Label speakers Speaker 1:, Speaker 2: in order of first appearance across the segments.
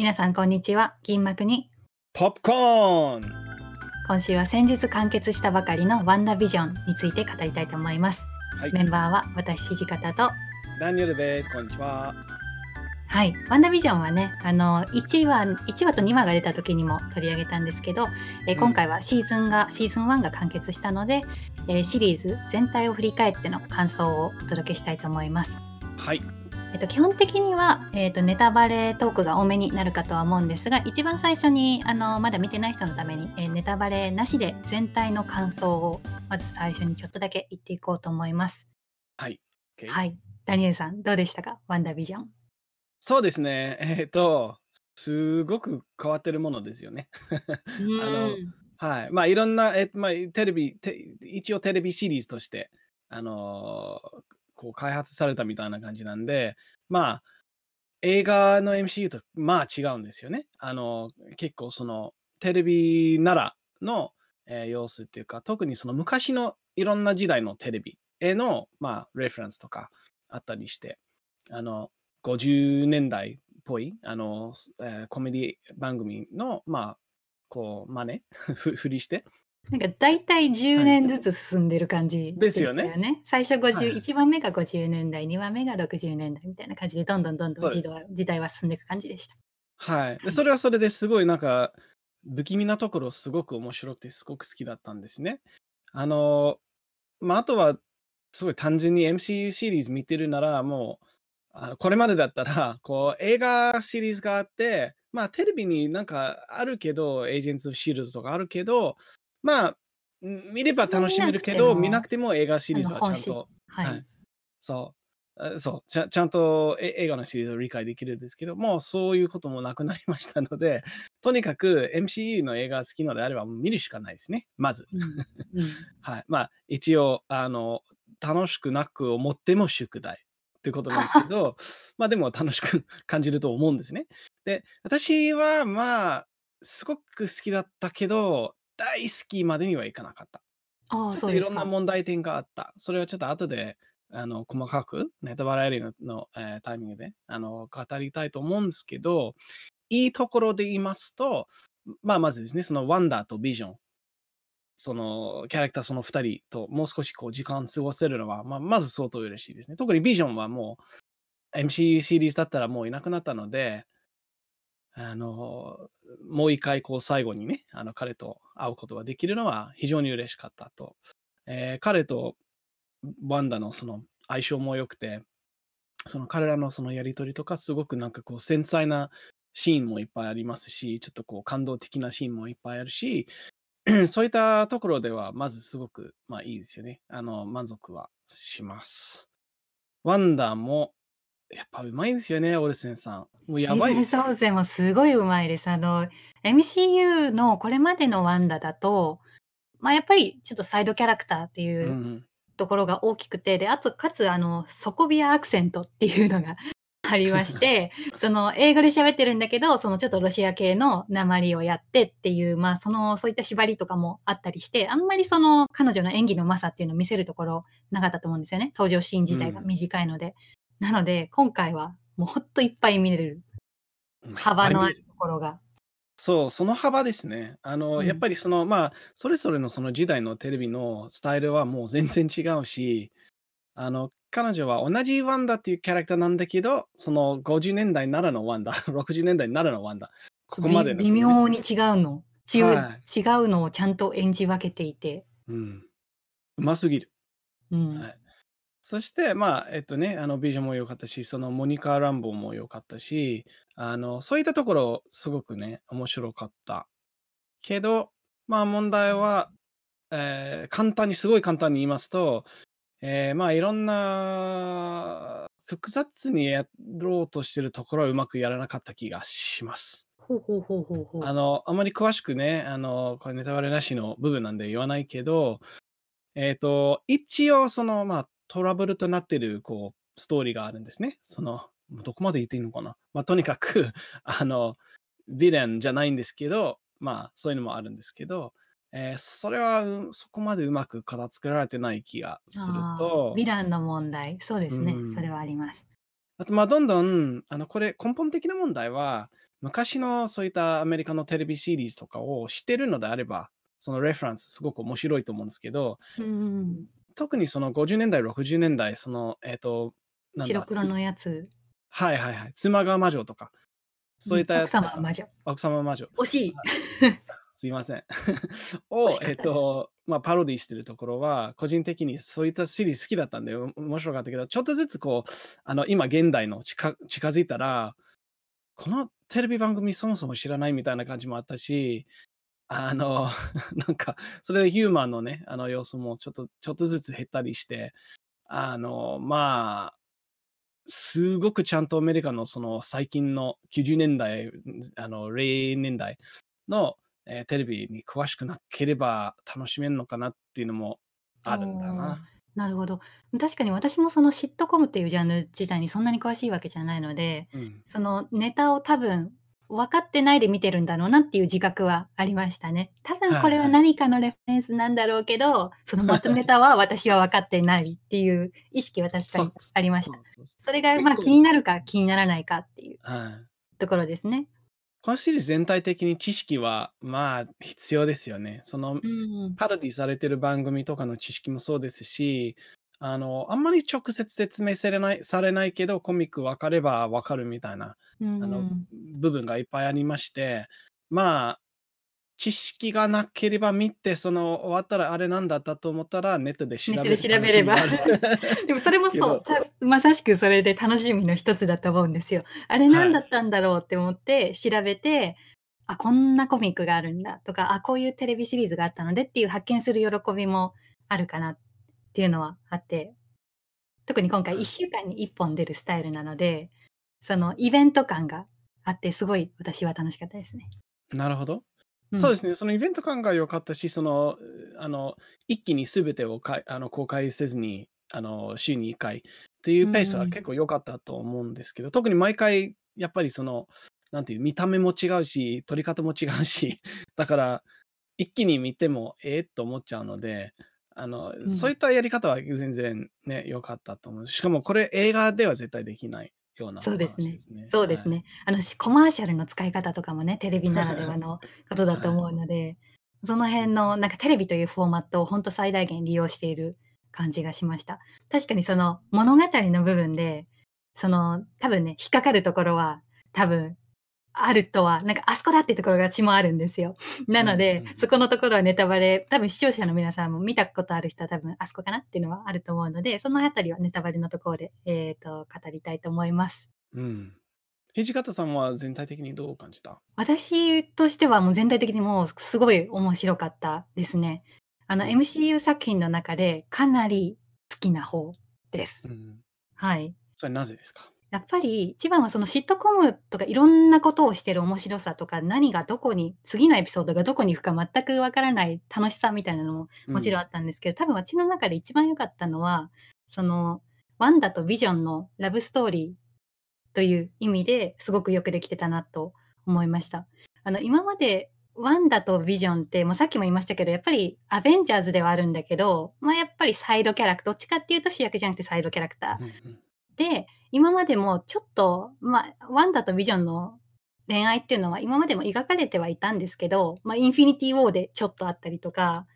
Speaker 1: 皆さんこんにちは銀幕にポップコーン今週は先日完結したばかりのワンダビジョンについて語りたいと思います、はい、メンバーは私土方とダニエル
Speaker 2: ですこんにちは
Speaker 1: はい、ワンダビジョンはね、あの1話1話と2話が出た時にも取り上げたんですけど、え今回はシーズンが、うん、シーズン1が完結したので、えシリーズ全体を振り返っての感想をお届けしたいと思います。はい、えっと、基本的には、えっと、ネタバレトークが多めになるかとは思うんですが一番最初にあのまだ見てない人のために、えネタバレなしで全体の感想をまず最初にちょっとだけ言っていこうと思います。はい、okay. はい、ダニエルさんどうでしたかワンダービジョン。
Speaker 2: そうですねえっ、ー、とすごく変わってるものですよね。あのはいまあ、いろんな、えまあ、テレビて一応テレビシリーズとして、あのーこう開発されたみたいな感じなんで、まあ、映画の MCU とまあ違うんですよね。あの、結構その、テレビならの、えー、様子っていうか、特にその昔のいろんな時代のテレビへの、まあ、レフェンスとかあったりして、あの、50年代っぽい、あの、えー、コメディ番組の、まあ、こう、真似、ふりして、
Speaker 1: なんか大体10年ずつ進んでる感じですよね。ね最初50、はい1番目が50年代、2番目が60年代みたいな感じで、どんどんどんどん時代は進んでいく感じでした。
Speaker 2: はい。それはそれですごいなんか、不気味なところすごく面白くてすごく好きだったんですね。あの、まあ、あとは、すごい単純に MCU シリーズ見てるなら、もう、あのこれまでだったら、こう、映画シリーズがあって、まあ、テレビになんかあるけど、エージェンツ・シールドとかあるけど、まあ、
Speaker 1: 見れば楽しめるけど、見なく
Speaker 2: ても映画シリーズはちゃんと、はい、はい、そう、そうちゃちゃんと映画のシリーズを理解できるんですけども、そういうこともなくなりましたので、とにかく MCU の映画好きのであれば見るしかないですね、まず。はい。まあ、一応、あの、楽しくなく思っても宿題ってことなんですけど、まあでも楽しく 感じると思うんですね。で、私はまあ、すごく好きだったけど、大好きまでにはいかなかった。
Speaker 1: あちょっといろんな
Speaker 2: 問題点があった。それはちょっと後であの細かくネタバラエリのの、えー、タイミングであの語りたいと思うんですけど、いいところで言いますと、まあ、まずですね、そのワンダーとビジョン、そのキャラクターその2人ともう少しこう時間過ごせるのは、まあ、まず相当嬉しいですね。特にビジョンはもう MC シリーズだったらもういなくなったので、あの、もう一回こう最後にね、あの彼と会うことができるのは非常に嬉しかったと。えー、彼とワンダのその相性も良くて、その彼らのそのやり取りとか、すごくなんかこう繊細なシーンもいっぱいありますし、ちょっとこう感動的なシーンもいっぱいあるし、そういったところでは、まずすごく、まあいいですよね。あの、満足はします。ワンダも、やっぱうまいですよね、オルセンさん。もうやばいです。
Speaker 1: オルセンもすごいうまいです。あの、MCU のこれまでのワンダだと、まあ、やっぱりちょっとサイドキャラクターっていうところが大きくて、で、あと、かつ、あの、底ビアアクセントっていうのが ありまして、その、英語で喋ってるんだけど、そのちょっとロシア系の訛りをやってっていう、まあ、その、そういった縛りとかもあったりして、あんまりその、彼女の演技のうまさっていうのを見せるところなかったと思うんですよね。登場シーン自体が短いので。なので、今回はもうほっといっぱい見れる。幅のあるところが。
Speaker 2: そう、その幅ですね。あの、うん、やっぱりその、まあ、それぞれのその時代のテレビのスタイルはもう全然違うし、あの、彼女は同じワンダっていうキャラクターなんだけど、その50年代ならのワンダ、60 年代ならのワンダ、ここまで、ね、微妙に違うの、はい、違う
Speaker 1: のをちゃんと演じ分けていて。
Speaker 2: うん。うますぎる。うん、はい、そして、まあ、えっとね、あの、ビジョンも良かったし、そのモニカ・ランボーも良かったし、あの、そういったところ、すごくね、面白かった。けど、まあ、問題は、えー、簡単に、すごい簡単に言いますと、えー、まあ、いろんな、複雑にやろうとしてるところはうまくやらなかった気がします。
Speaker 1: ほうほうほうほうほう。あ
Speaker 2: の、あまり詳しくね、あの、これネタバレなしの部分なんで言わないけど、えっ、ー、と、一応、その、まあ、トラブルとなってる、こう、ストーリーがあるんですね。その、どこまで言っていいのかな。まあ、とにかく あの、ヴィレンじゃないんですけど、まあ、そういうのもあるんですけど、えー、それはそこまでうまく片付けられてない気がすると。ヴィ
Speaker 1: ランの問題、そうですね、うん、それはあります。
Speaker 2: あと、まあ、どんどん、あの、これ、根本的な問題は、昔のそういったアメリカのテレビシリーズとかを知ってるのであれば、そのレフランスすごく面白いと思うんですけど、
Speaker 1: うん、
Speaker 2: 特にその50年代、60年代、その、えっ、ー、と、白黒のやつ。はいはいはい。妻が魔女とか。
Speaker 1: そういったやつ。奥様魔女。
Speaker 2: 奥様魔女。惜しい。すいません。を、えっ、ー、と、まあ、パロディしてるところは、個人的にそういったシリーズ好きだったんで、面白かったけど、ちょっとずつこう、あの、今現代の近づいたら、このテレビ番組そもそも知らないみたいな感じもあったし、あの、なんか、それでヒューマンのね、あの様子もちょっと、ちょっとずつ減ったりして、あの、まあ、すごくちゃんとアメリカのその最近の90年代、あの、0年代の、えー、テレビに詳しくなければ楽しめるのかなっていうのも
Speaker 1: あるんだな。なるほど確かに私もそのシットコムっていうジャンル自体にそんなに詳しいわけじゃないので、うん、そのネタを多分分かってないで見てるんだろうなっていう自覚はありましたね。多分これは何かのレフェンスなんだろうけど、はいはい、そのまとめたは私は分かってないっていう意識は確かにありました。それがまあ気になるか気にならないかっていうところですね。はい、
Speaker 2: このシリーズ全体的に知識はまあ必要ですよね。その、パロディされてる番組とかの知識もそうですし、あの、あんまり直接説明されないされないけど、コミック分かれば分かるみたいな、あの、部分がいっぱいありまして、まあ、知識がなければ見て、その終
Speaker 1: わったらあれなんだったと思ったらネットで調べネットで調べれば。でもそれもそう、まさしくそれで楽しみの一つだと思うんですよ。あれなんだったんだろうって思って調べて、はい、あ、こんなコミックがあるんだとか、あ、こういうテレビシリーズがあったのでっていう発見する喜びもあるかなって。っていうのはあって特に今回1週間に1本出るスタイルなのでそのイベント感があってすごい私は楽しかったですね。
Speaker 2: なるほど。うん、そうですね、そのイベント感が良かったし、そのあの一気に全てをかあの公開せずにあの週に1回っていうペースは結構良かったと思うんですけど、うん、特に毎回やっぱりそのなんていう見た目も違うし撮り方も違うしだから一気に見てもええー、と思っちゃうので、あの、うん、そういったやり方は全然ね、良かったと思う。しかもこれ映画では絶対できないような、ね、そうです
Speaker 1: ね。そうですね。はい、あの、コマーシャルの使い方とかもね、テレビならではのことだと思うので、はい、その辺の、なんかテレビというフォーマットを本当最大限利用している感じがしました。確かにその物語の部分で、その多分ね、引っかかるところは多分あるとは、なんかあそこだっていうところが血もあるんですよ。なので、そこのところはネタバレ、多分視聴者の皆さんも見たことある人は多分あそこかなっていうのはあると思うので、そのあたりはネタバレのところで、えーと、と語りたいと思います。
Speaker 2: うん土方さんは全体的にどう感
Speaker 1: じた私としてはもう全体的にもうすごい面白かったですね。あの MCU 作品の中でかなり好きな方です。うん、はい。それなぜですかやっぱり一番はそのシットコムとかいろんなことをしてる面白さとか何がどこに次のエピソードがどこに行くか全くわからない楽しさみたいなのももちろんあったんですけど、うん、多分私の中で一番良かったのはそのワンダとビジョンのラブストーリーという意味ですごくよくできてたなと思いました。あの今までワンダとビジョンって、もうさっきも言いましたけど、やっぱりアベンジャーズではあるんだけど、まあやっぱりサイドキャラクター、どっちかっていうと主役じゃなくてサイドキャラクターで今までもちょっと、まあ、ワンダとビジョンの恋愛っていうのは今までも描かれてはいたんですけど、まあ、インフィニティ・ウォーでちょっとあったりとか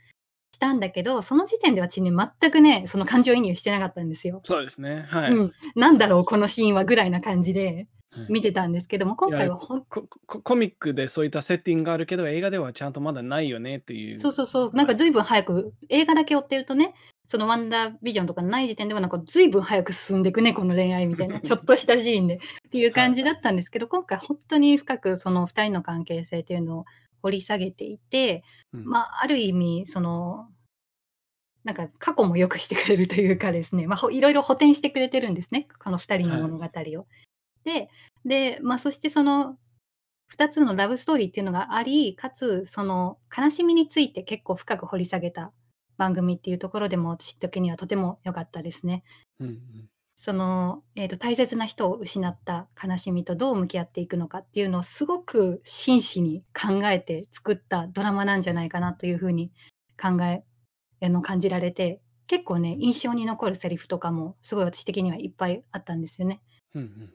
Speaker 1: したんだけどその時点で私ね全くねその感情移入してなかったんですよ。そ
Speaker 2: うですね、はいうん、
Speaker 1: なんだろうこのシーンはぐらいな感じで。見てたんですけども、今回はコ
Speaker 2: ミックでそういったセッティングがあるけど映画ではちゃんとまだないよねっていう
Speaker 1: そうそうそうなんか随分早く映画だけ追ってるとねそのワンダービジョンとかない時点ではなんか随分早く進んでいくねこの恋愛みたいな ちょっとしたシーンでっていう感じだったんですけど今回本当に深くその2人の関係性というのを掘り下げていて、うん、まあある意味そのなんか過去もよくしてくれるというかですね、まあ、いろいろ補填してくれてるんですねこの2人の物語を。はい、でで、まあ、そしてその2つのラブストーリーっていうのがありかつその悲しみについて結構深く掘り下げた番組っていうところでも知った時にはとても良かったですね。うんうん、その、えーと、大切な人を失った悲しみとどう向き合っていくのかっていうのをすごく真摯に考えて作ったドラマなんじゃないかなというふうに考えの感じられて結構ね印象に残るセリフとかもすごい私的にはいっぱいあったんですよね。うんうん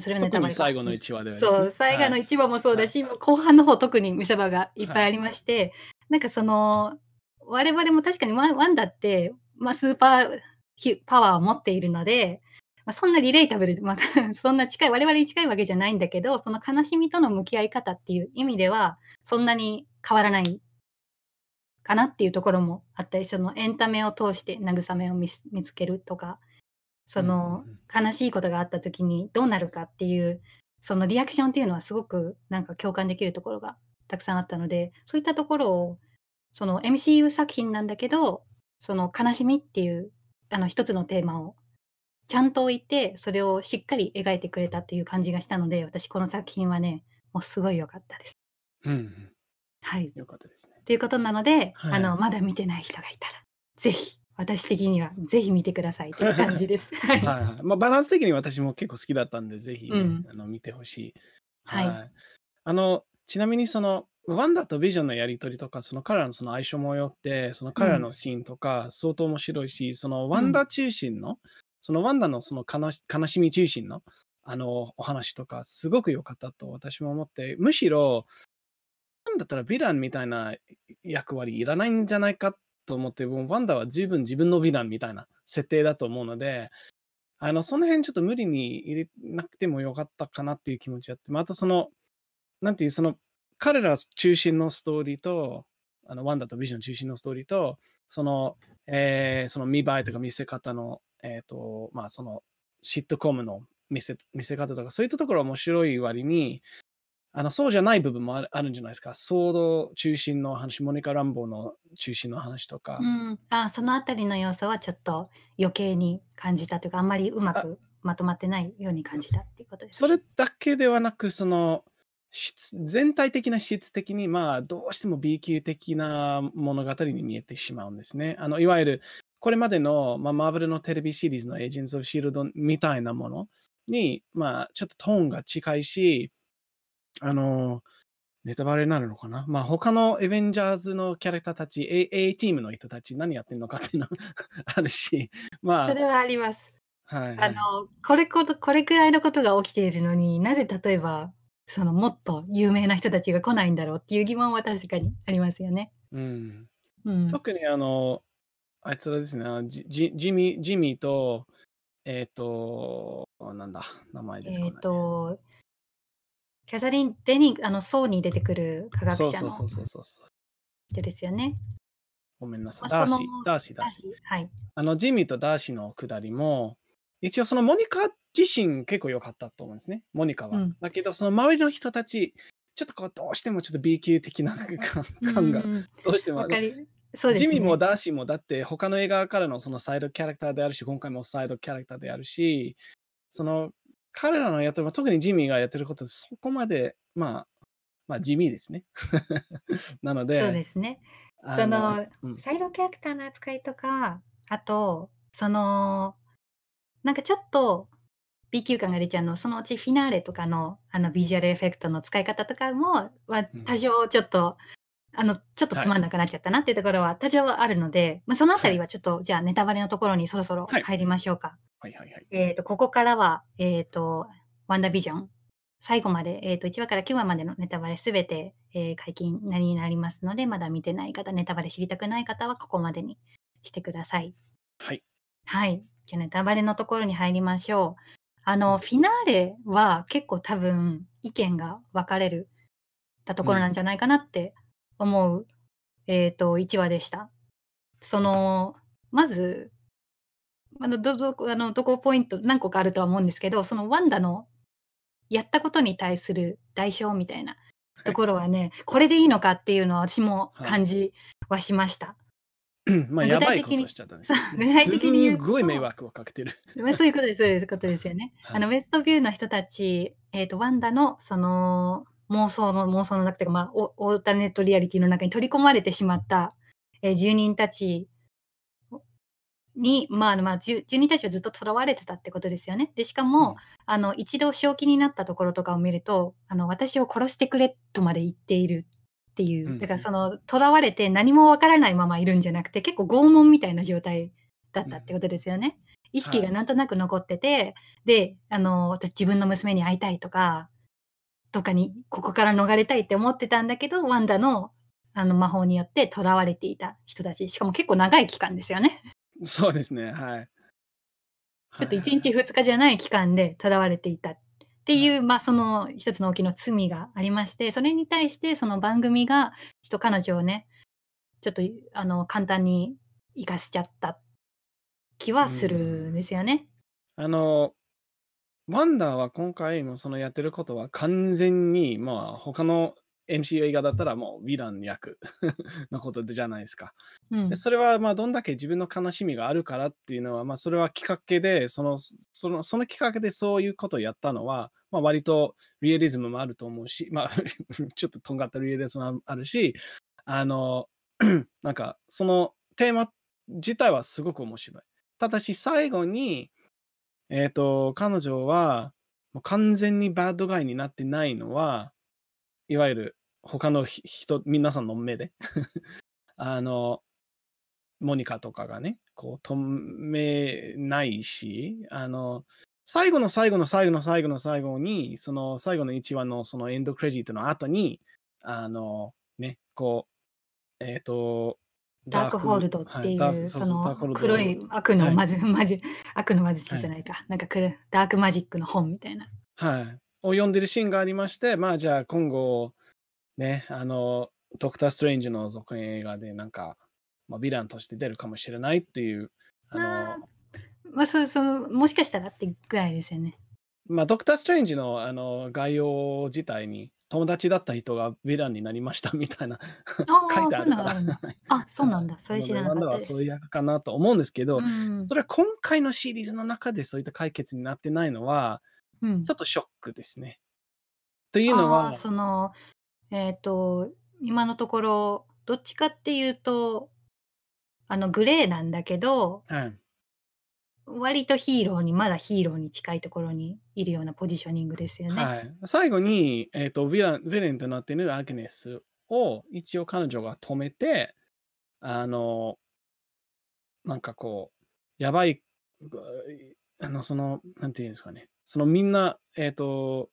Speaker 1: それはね、特に最後の1
Speaker 2: 話では、ね、そう最後の
Speaker 1: 1話もそうだし、はい、後半の方特に見せ場がいっぱいありまして、はい、なんかその我々も確かにワンダって、まあ、スーパーパワーを持っているので、まあ、そんなリレータブル、まあ、そんな近い、我々に近いわけじゃないんだけど、その悲しみとの向き合い方っていう意味では、そんなに変わらないかなっていうところもあったり、そのエンタメを通して慰めを見つけるとか、その悲しいことがあった時にどうなるかっていう、そのリアクションっていうのはすごくなんか共感できるところがたくさんあったので、そういったところをその MCU 作品なんだけどその悲しみっていうあの一つのテーマをちゃんと置いてそれをしっかり描いてくれたという感じがしたので私この作品はねもうすごい良かったです。うん、はい、良かったですね。ということなので、はい、あのまだ見てない人がいたらぜひ。私的にはぜひ見てくださいという感じです。はい、
Speaker 2: はい、まあ、バランス的に私も結構好きだったんで、ぜひね、うん、あの見てほしい。はい、はい、あのちなみにそのワンダとビジョンのやり取りとか、その彼らのその相性も良くて、その彼らのシーンとか、相当面白いし、うん、そのワンダ中心の、うん、そのワンダのその悲しみ中心の、あの、お話とか、すごく良かったと私も思って、むしろ、なんだったらヴィランみたいな役割いらないんじゃないかと思って、もうワンダは十分自分のヴィランみたいな設定だと思うので、あの、その辺ちょっと無理に入れなくてもよかったかなっていう気持ちがあって、またその、なんていう、その、彼ら中心のストーリーと、あのワンダとビジョン中心のストーリーと、その、えー、その見栄えとか見せ方の、えっ、ー、と、まあ、その、シットコムの見せ見せ方とか、そういったところは面白い割に、あのそうじゃない部分もあるんじゃないですか。ソード中心の話、モニカ・ランボーの中心の話とか。う
Speaker 1: ん、あそのあたりの要素はちょっと余計に感じたというか、あんまりうまくまとまってないように感じたっていうこ
Speaker 2: とですそれだけではなく、その、全体的な質的に、まあ、どうしても B 級的な物語に見えてしまうんですね。あのいわゆる、これまでの、まあ、マーブルのテレビシリーズのエージェンズ・オブ・シールドみたいなものに、まあ、ちょっとトーンが近いし、あの、ネタバレになるのかなまあ、他のエベンジャーズのキャラクターたち、A, A チームの人たち、何やってんのかっていうの あるし、まあ。それ
Speaker 1: はあります。
Speaker 2: はい、はい、あの、
Speaker 1: これこ、これくらいのことが起きているのになぜ例えばそのもっと有名な人たちが来ないんだろうっていう疑問は確かにありますよね。うん。うん、特
Speaker 2: にあの、あいつらですね、ジジミジミーと、えっ、ー、と、なんだ、名前出てこない、
Speaker 1: えっ、と、キャサリン・デニあの、ソーに出てくる科学者のそうそうそうそう人ですよね。
Speaker 2: ごめんなさい。ダーシー、ダーシー、ダーシー。はい。あの、ジミーとダーシーのくだりも、一応そのモニカ自身結構良かったと思うんですね。モニカは。うん、だけど、その周りの人たち、ちょっとこう、どうしてもちょっと B 級的な 感が、
Speaker 1: どうしても。そうですね、ジミー
Speaker 2: もダーシーもだって他の映画からのそのサイドキャラクターであるし今回もサイドキャラクターであるしその彼らのやってる特にジミーがやってることそこまでまあまあ地味ですね なのでそうで
Speaker 1: すねその、うん、サイドキャラクターの扱いとかあとそのなんかちょっと B 級感が出ちゃうのそのうちフィナーレとかのあのビジュアルエフェクトの使い方とかもは多少ちょっと、うん、あのちょっとつまんなくなっちゃったなっていうところは多少あるので、はい、まあ、そのあたりはちょっと、はい、じゃあネタバレのところにそろそろ入りましょうか。はい、はい、はいえと、ここからは、えーと、ワンダービジョン最後まで、えーと、と1話から9話までのネタバレすべて、えー、解禁になりますのでまだ見てない方ネタバレ知りたくない方はここまでにしてください。はい、はいじゃあネタバレのところに入りましょう。あの、フィナーレは結構多分意見が分かれるたところなんじゃないかなって思う、うん、えと、1話でした。その、まず、あどどあのどこポイント何個かあるとは思うんですけどそのワンダのやったことに対する代償みたいなところはね、はい、これでいいのかっていうのは私も感じはしました。はい
Speaker 2: まあ、やばいことしちゃったんです、ね。具体的にすごい迷惑をかけてる。
Speaker 1: そういうことです、そういうことですよね。はい、あのウェストビューの人たち、えーと、ワンダのその妄想の妄想の中というか、まあオ、ータネットリアリティの中に取り込まれてしまった、えー、住人たちに、まあまあ、住人たちはずっととらわれてたってことですよね。でしかも、あの一度正気になったところとかを見るとあの私を殺してくれとまで言っているっていう、だからその囚われて何もわからないままいるんじゃなくて結構拷問みたいな状態だったってことですよね。意識がなんとなく残ってて、はい、であの私自分の娘に会いたいとかとかにここから逃れたいって思ってたんだけどワンダのあの魔法によって囚われていた人たちしかも結構長い期間ですよね。
Speaker 2: そうですねはい。
Speaker 1: ちょっと1日2日じゃない期間で囚われていたっっていう、まあ、その一つの大きな罪がありましてそれに対してその番組がちょっと彼女をねちょっとあの簡単に生かしちゃった気はするんですよね。
Speaker 2: うん、あのワンダーは今回もそのやってることは完全にまあ他の MCU 映画だったらもうヴィラン役 のことじゃないですか。うん、でそれはまあどんだけ自分の悲しみがあるからっていうのは、まあ、それはきっかけでそのそのそのきっかけでそういうことをやったのは、まあ、割とリアリズムもあると思うし、まあ ちょっととんがったリアリズムもあるしあの なんかそのテーマ自体はすごく面白い。ただし最後に、えーと、彼女はもう完全にバッドガイになってないのはいわゆる他の人、皆さんの目で あの、モニカとかがね、こう、止めないし、あの、最後の最後の最後の最後の最後に、その最後の1話のそのエンドクレジットの後に、あの、ね、こう、えっ、ー、と、ダークホールドっていう、その黒い悪の魔ジ、は
Speaker 1: い、悪の魔しいじゃないか、はい、なんかダークマジックの本みたいな。はい。
Speaker 2: を読んでるシーンがありまして、まあじゃあ今後、ね、あの、ドクター・ストレンジの続編映画でなんか、まあ、ヴィランとして出るかもしれないっていう、
Speaker 1: あの、まあそその、もしかしたらってぐらいですよね。
Speaker 2: まあ、ドクター・ストレンジのあの概要自体に、友達だった人がヴィランになりましたみたいな
Speaker 1: 書いてあるから。あ、そうなんだ。それ知らなかったです。そ
Speaker 2: ういう役かなと思うんですけど、うん、それは今回のシリーズの中でそういった解決になってないのは、ちょっとショックですね。というのは。そ
Speaker 1: のえっ、ー、と今のところどっちかっていうとあのグレーなんだけど、うん、割とヒーローにまだヒーローに近いところにいるようなポジショニングですよね。はい、
Speaker 2: 最後に、えーと、ヴィラヴィレンとなっているアグネスを一応彼女が止めてあのなんかこうやばいあのそのなんていうんですかねそのみんな、えっ、ー、と、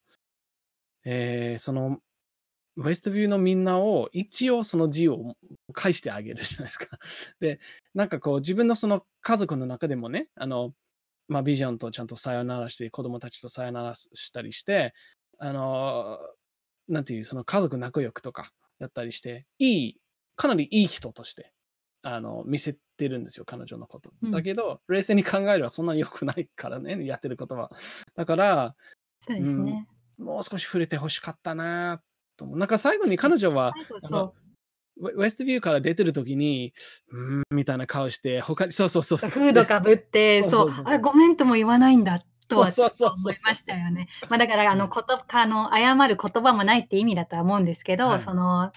Speaker 2: えー、その、ウェストビューのみんなを一応その字を返してあげるじゃないですか。で、なんかこう自分のその家族の中でもね、あの、まあ、ビジョンとちゃんとさよならして、子供たちとさよならしたりして、あの、なんていう、その家族仲良くとかやったりして、いい、かなりいい人として、あの、見せってるんですよ、彼女のこと。だけど、冷静に考えればそんなに良くないからね、やってることは。だから、そうですね、うん、もう少し触れてほしかったなと思う。なんか最後に彼女は、ウェストビューから出てる時に、うん、みたいな顔して、他に、そうそうそうそう。フードかぶって、そう、
Speaker 1: あ、ごめんとも言わないんだとは思いましたよね。まだから、あの、言葉、あの、謝る言葉もないって意味だとは思うんですけど、その、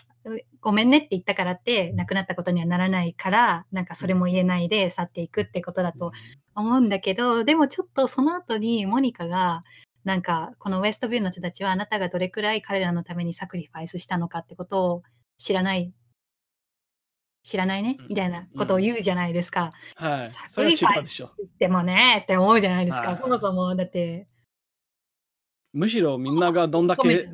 Speaker 1: ごめんねって言ったからって亡くなったことにはならないからなんかそれも言えないで去っていくってことだと思うんだけどでもちょっとその後にモニカがなんかこのウエストビューの人たちはあなたがどれくらい彼らのためにサクリファイスしたのかってことを知らない知らないねみたいなことを言うじゃないですか。
Speaker 2: うんうん、はい、サクリファイス
Speaker 1: でもねって思うじゃないですか、はい、そもそもだって
Speaker 2: むしろみんながどんだけ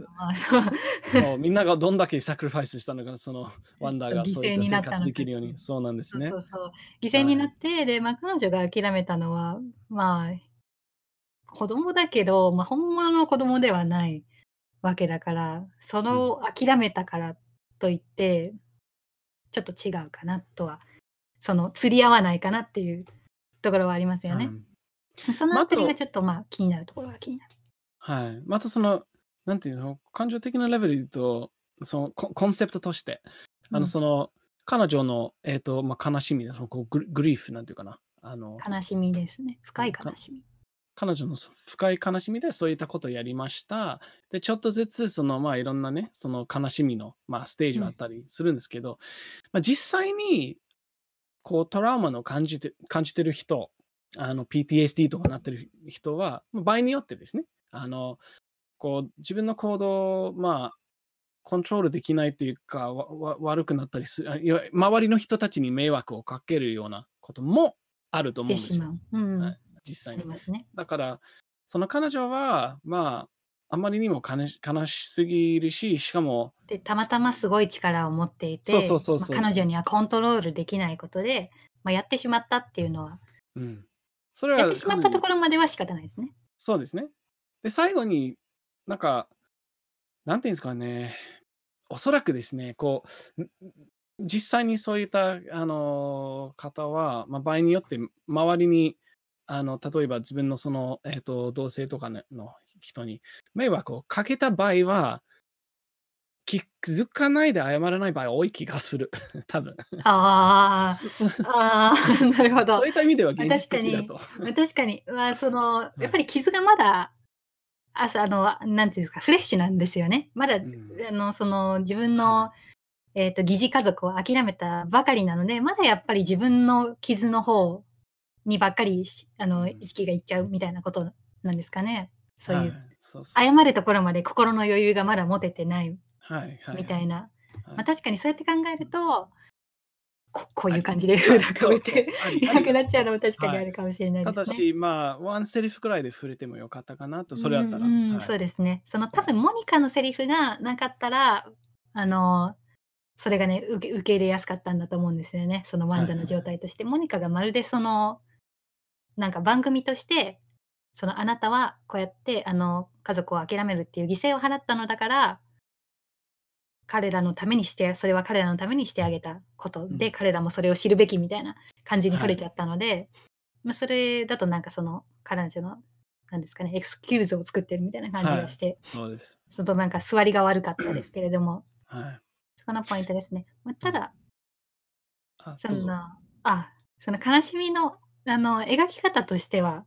Speaker 2: そうみんながどんだけサクリファイスしたのかその ワンダーがそういった生活できるようにそうなんですね
Speaker 1: 犠牲になって、はい、で、まあ、彼女が諦めたのはまあ子供だけど、まあ、本物の子供ではないわけだからその諦めたからといって、うん、ちょっと違うかなとはその釣り合わないかなっていうところはありますよね、うん、そのあたりがちょっとまあ気になるところが気になる
Speaker 2: はい。またその、なんていうの、感情的なレベルで言うと、そのココンセプトとして、あの、その、彼女の、えーとまあ、悲しみです。こうググリーフなんていうかな。あの
Speaker 1: 悲しみですね。深い悲しみ。
Speaker 2: 彼女の深い悲しみでそういったことをやりました。で、ちょっとずつ、その、まあ、いろんなね、その悲しみの、まあ、ステージがあったりするんですけど、うん、まあ、実際に、こう、トラウマの感じて感じてる人、あの、PTSD とかなってる人は、場合によってですね、あの、こう、自分の行動を、まあ、コントロールできないというか、悪くなったりする、周りの人たちに迷惑をかけるようなこともあると思うんですよ。うん、はい、実際に。ね、だから、その彼女は、まあ、あまりにも悲しすぎるし、しかも。
Speaker 1: で、たまたますごい力を持っていて、彼女にはコントロールできないことで、まあ、やってしまったっていうのは、うん、それはやってしまったところまでは仕方ないですね。
Speaker 2: そうですね。で、最後になんか、なんていうんですかね、おそらくですね、こう、実際にそういったあの方は、まあ、場合によって周りにあの例えば自分のその、えーと、同性とかの人に迷惑をかけた場合は気づかないで謝らない場合多い気がする 多分
Speaker 1: あ あ
Speaker 2: なるほどそういった意味では現実的だと確
Speaker 1: かに確かに、まあ、そのやっぱり傷がまだ朝、あの、なんていうんですか、フレッシュなんですよね。まだ、うん、あの、その、自分の、えっ、ー、と、疑似家族を諦めたばかりなので、まだやっぱり自分の傷の方にばっかり、あの、意識がいっちゃうみたいなことなんですかね。そういう、謝るところまで心の余裕がまだ持ててない、みたいな。まあ、確かにそうやって考えると、ここういう感じで
Speaker 2: フか ていな
Speaker 1: くなっちゃうのも確かにあるかもしれないですね。はい、ただし
Speaker 2: まあワンセリフくらいで触れてもよかったかなとそれだったら、うんうんはい、そうで
Speaker 1: すねその多分モニカのセリフがなかったらあのそれがね受け受け入れやすかったんだと思うんですよねそのワンダの状態として、はいはい、モニカがまるでそのなんか番組としてそのあなたはこうやってあの家族を諦めるっていう犠牲を払ったのだから彼らのためにしてそれは彼らのためにしてあげたことで、うん、彼らもそれを知るべきみたいな感じに取れちゃったので、はい、まあ、それだとなんかその彼女の何ですかねエクスキューズを作ってるみたいな感じがして、はい、そうですちょっとなんか座りが悪かったですけれども、はい、そこのポイントですね、まあ、ただそのあその悲しみのあの描き方としては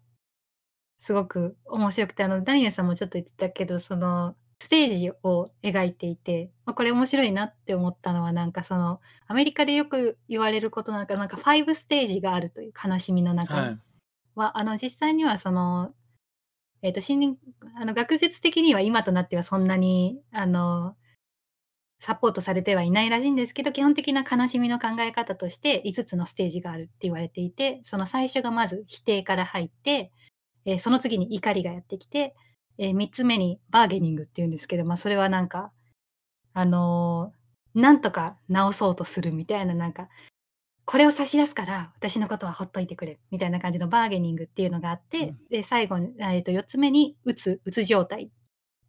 Speaker 1: すごく面白くてあのダニエルさんもちょっと言ってたけどそのステージを描いていて、まあ、これ面白いなって思ったのはなんかそのアメリカでよく言われることなんかなんか5ステージがあるという悲しみの中は、は
Speaker 2: い、
Speaker 1: あの実際にはその、えーと、と心あの学術的には今となってはそんなにあのサポートされてはいないらしいんですけど基本的な悲しみの考え方として5つのステージがあるって言われていてその最初がまず否定から入って、えー、その次に怒りがやってきてえー、3つ目にバーゲニングっていうんですけど、まあ、それはなんか、あのー、なんとか直そうとするみたいな、なんか、これを差し出すから私のことはほっといてくれみたいな感じのバーゲニングっていうのがあって、うん、で最後に、えー、と4つ目に打つ打つ状態っ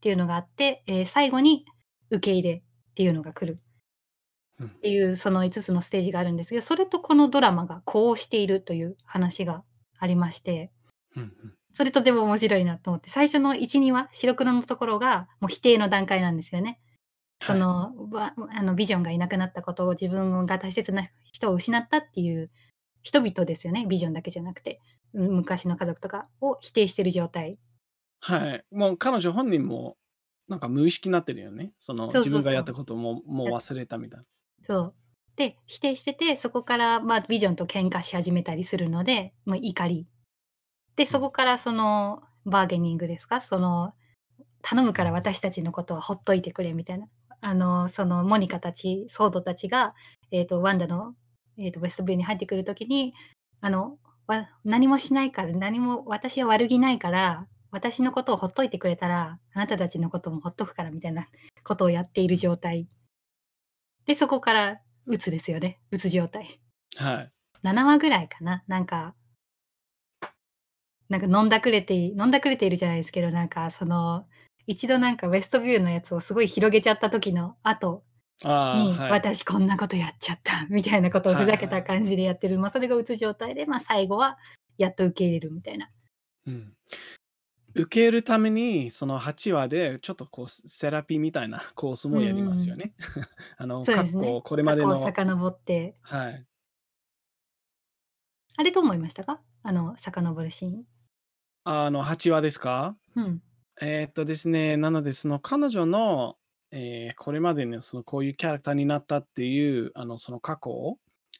Speaker 1: ていうのがあって、えー、最後に受け入れっていうのが来るっていうその5つのステージがあるんですけどそれとこのドラマがこうしているという話がありまして、うんうん、それとても面白いなと思って、最初の1、2話、白黒のところがもう否定の段階なんですよね。その、はい、あのビジョンがいなくなったことを自分が大切な人を失ったっていう人々ですよね、ビジョンだけじゃなくて、昔の家族とかを否定してる状態。
Speaker 2: はい、もう彼女本人もなんか無意識になってるよね。その自分がやったことももう忘れたみたいな。
Speaker 1: そうで否定しててそこからまあビジョンと喧嘩し始めたりするのでもう怒りで、そこからそのバーゲニングですかその頼むから私たちのことはほっといてくれみたいな。あの、そのモニカたち、ソードたちが、えっ、ー、と、ワンダの、えーと、ウェストビューに入ってくるときに、あの、何もしないから、何も、私は悪気ないから、私のことをほっといてくれたら、あなたたちのこともほっとくからみたいな ことをやっている状態。で、そこから、うつですよね。うつ状態。はい。7話ぐらいかな。なんか、なんか飲んだくれて飲んだくれているじゃないですけどなんかその一度なんかウェストビューのやつをすごい広げちゃった時の後
Speaker 2: に、はい、私
Speaker 1: こんなことやっちゃったみたいなことをふざけた感じでやってる、はいまあ、それが打つ状態で、まあ、最後はやっと受け入れるみたいな。
Speaker 2: うん、受けるためにその8話でちょっとこうセラピーみたいなコースもやりますよね。あのそうでこれまでの。
Speaker 1: 遡って。はい。あれどう思いましたかあの遡るシーン。
Speaker 2: あの、8話ですかうん。えーっとですね、なので、その彼女の、えーこれまでのそのこういうキャラクターになったっていう、あの、その過去を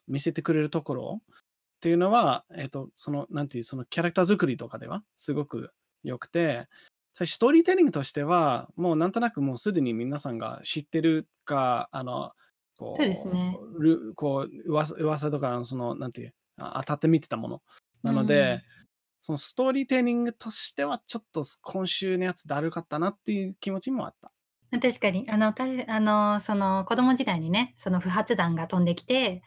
Speaker 2: 見せてくれるところっていうのは、えーっと、その、なんていう、そのキャラクター作りとかではすごく良くて、ストーリーテリングとしては、もうなんとなくもうすでに皆さんが知ってるか、あの、こそうですね。るこう噂噂とか、その、なんていう、当たって見てたものなので、そのストーリーテーニングとしては、ちょっと今週のやつだるかったなっていう気持ちもあった。
Speaker 1: 確かに、あの、たあのその子供時代にね、その不発弾が飛んできて、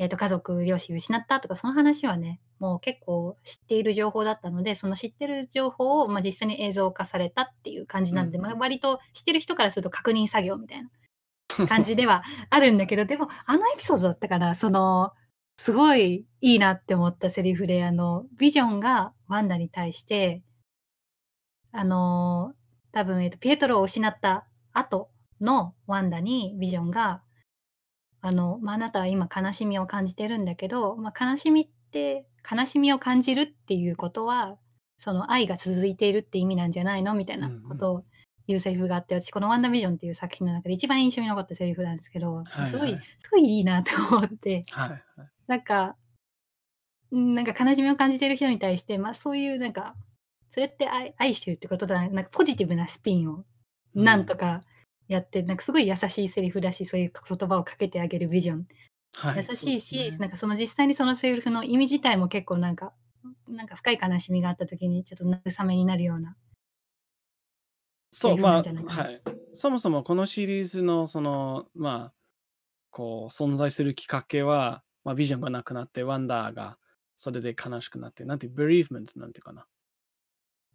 Speaker 1: えー、と家族、両親失ったとか、その話はね、もう結構知っている情報だったので、その知ってる情報を、まあ、実際に映像化されたっていう感じなので、うん、まあ、割と知ってる人からすると確認作業みたいな
Speaker 2: 感じで
Speaker 1: はあるんだけど、でも、あのエピソードだったから、その、すごいいいなって思ったセリフで、あの、ビジョンがワンダに対して、あの、多分、えっと、ピエトロを失った後のワンダにビジョンが、あの、まあ、あなたは今悲しみを感じてるんだけど、まあ、悲しみって、悲しみを感じるっていうことは、その愛が続いているって意味なんじゃないのみたいなことを言うセリフがあって、うんうん、私この「ワンダービジョン」っていう作品の中で一番印象に残ったセリフなんですけど、はいはい、すごいすごいいいなと思って、はいはい、なんか、なんか悲しみを感じている人に対して、まあそういうなんか、それって愛愛してるってことだな、なんかポジティブなスピンをなんとかやって、うん、なんかすごい優しいセリフだし、そういう言葉をかけてあげるビジョン。はい、優しいし、ね、なんかその実際にそのセリフの意味自体も結構なんか、なんか深い悲しみがあった時にちょっと慰めになるような。そう、まあ、はい。
Speaker 2: そもそもこのシリーズの、その、まあ、こう、存在するきっかけは、まあ、ビジョンがなくなって、ワンダーがそれで悲しくなって、なんて、e リー m メントなんていうかな。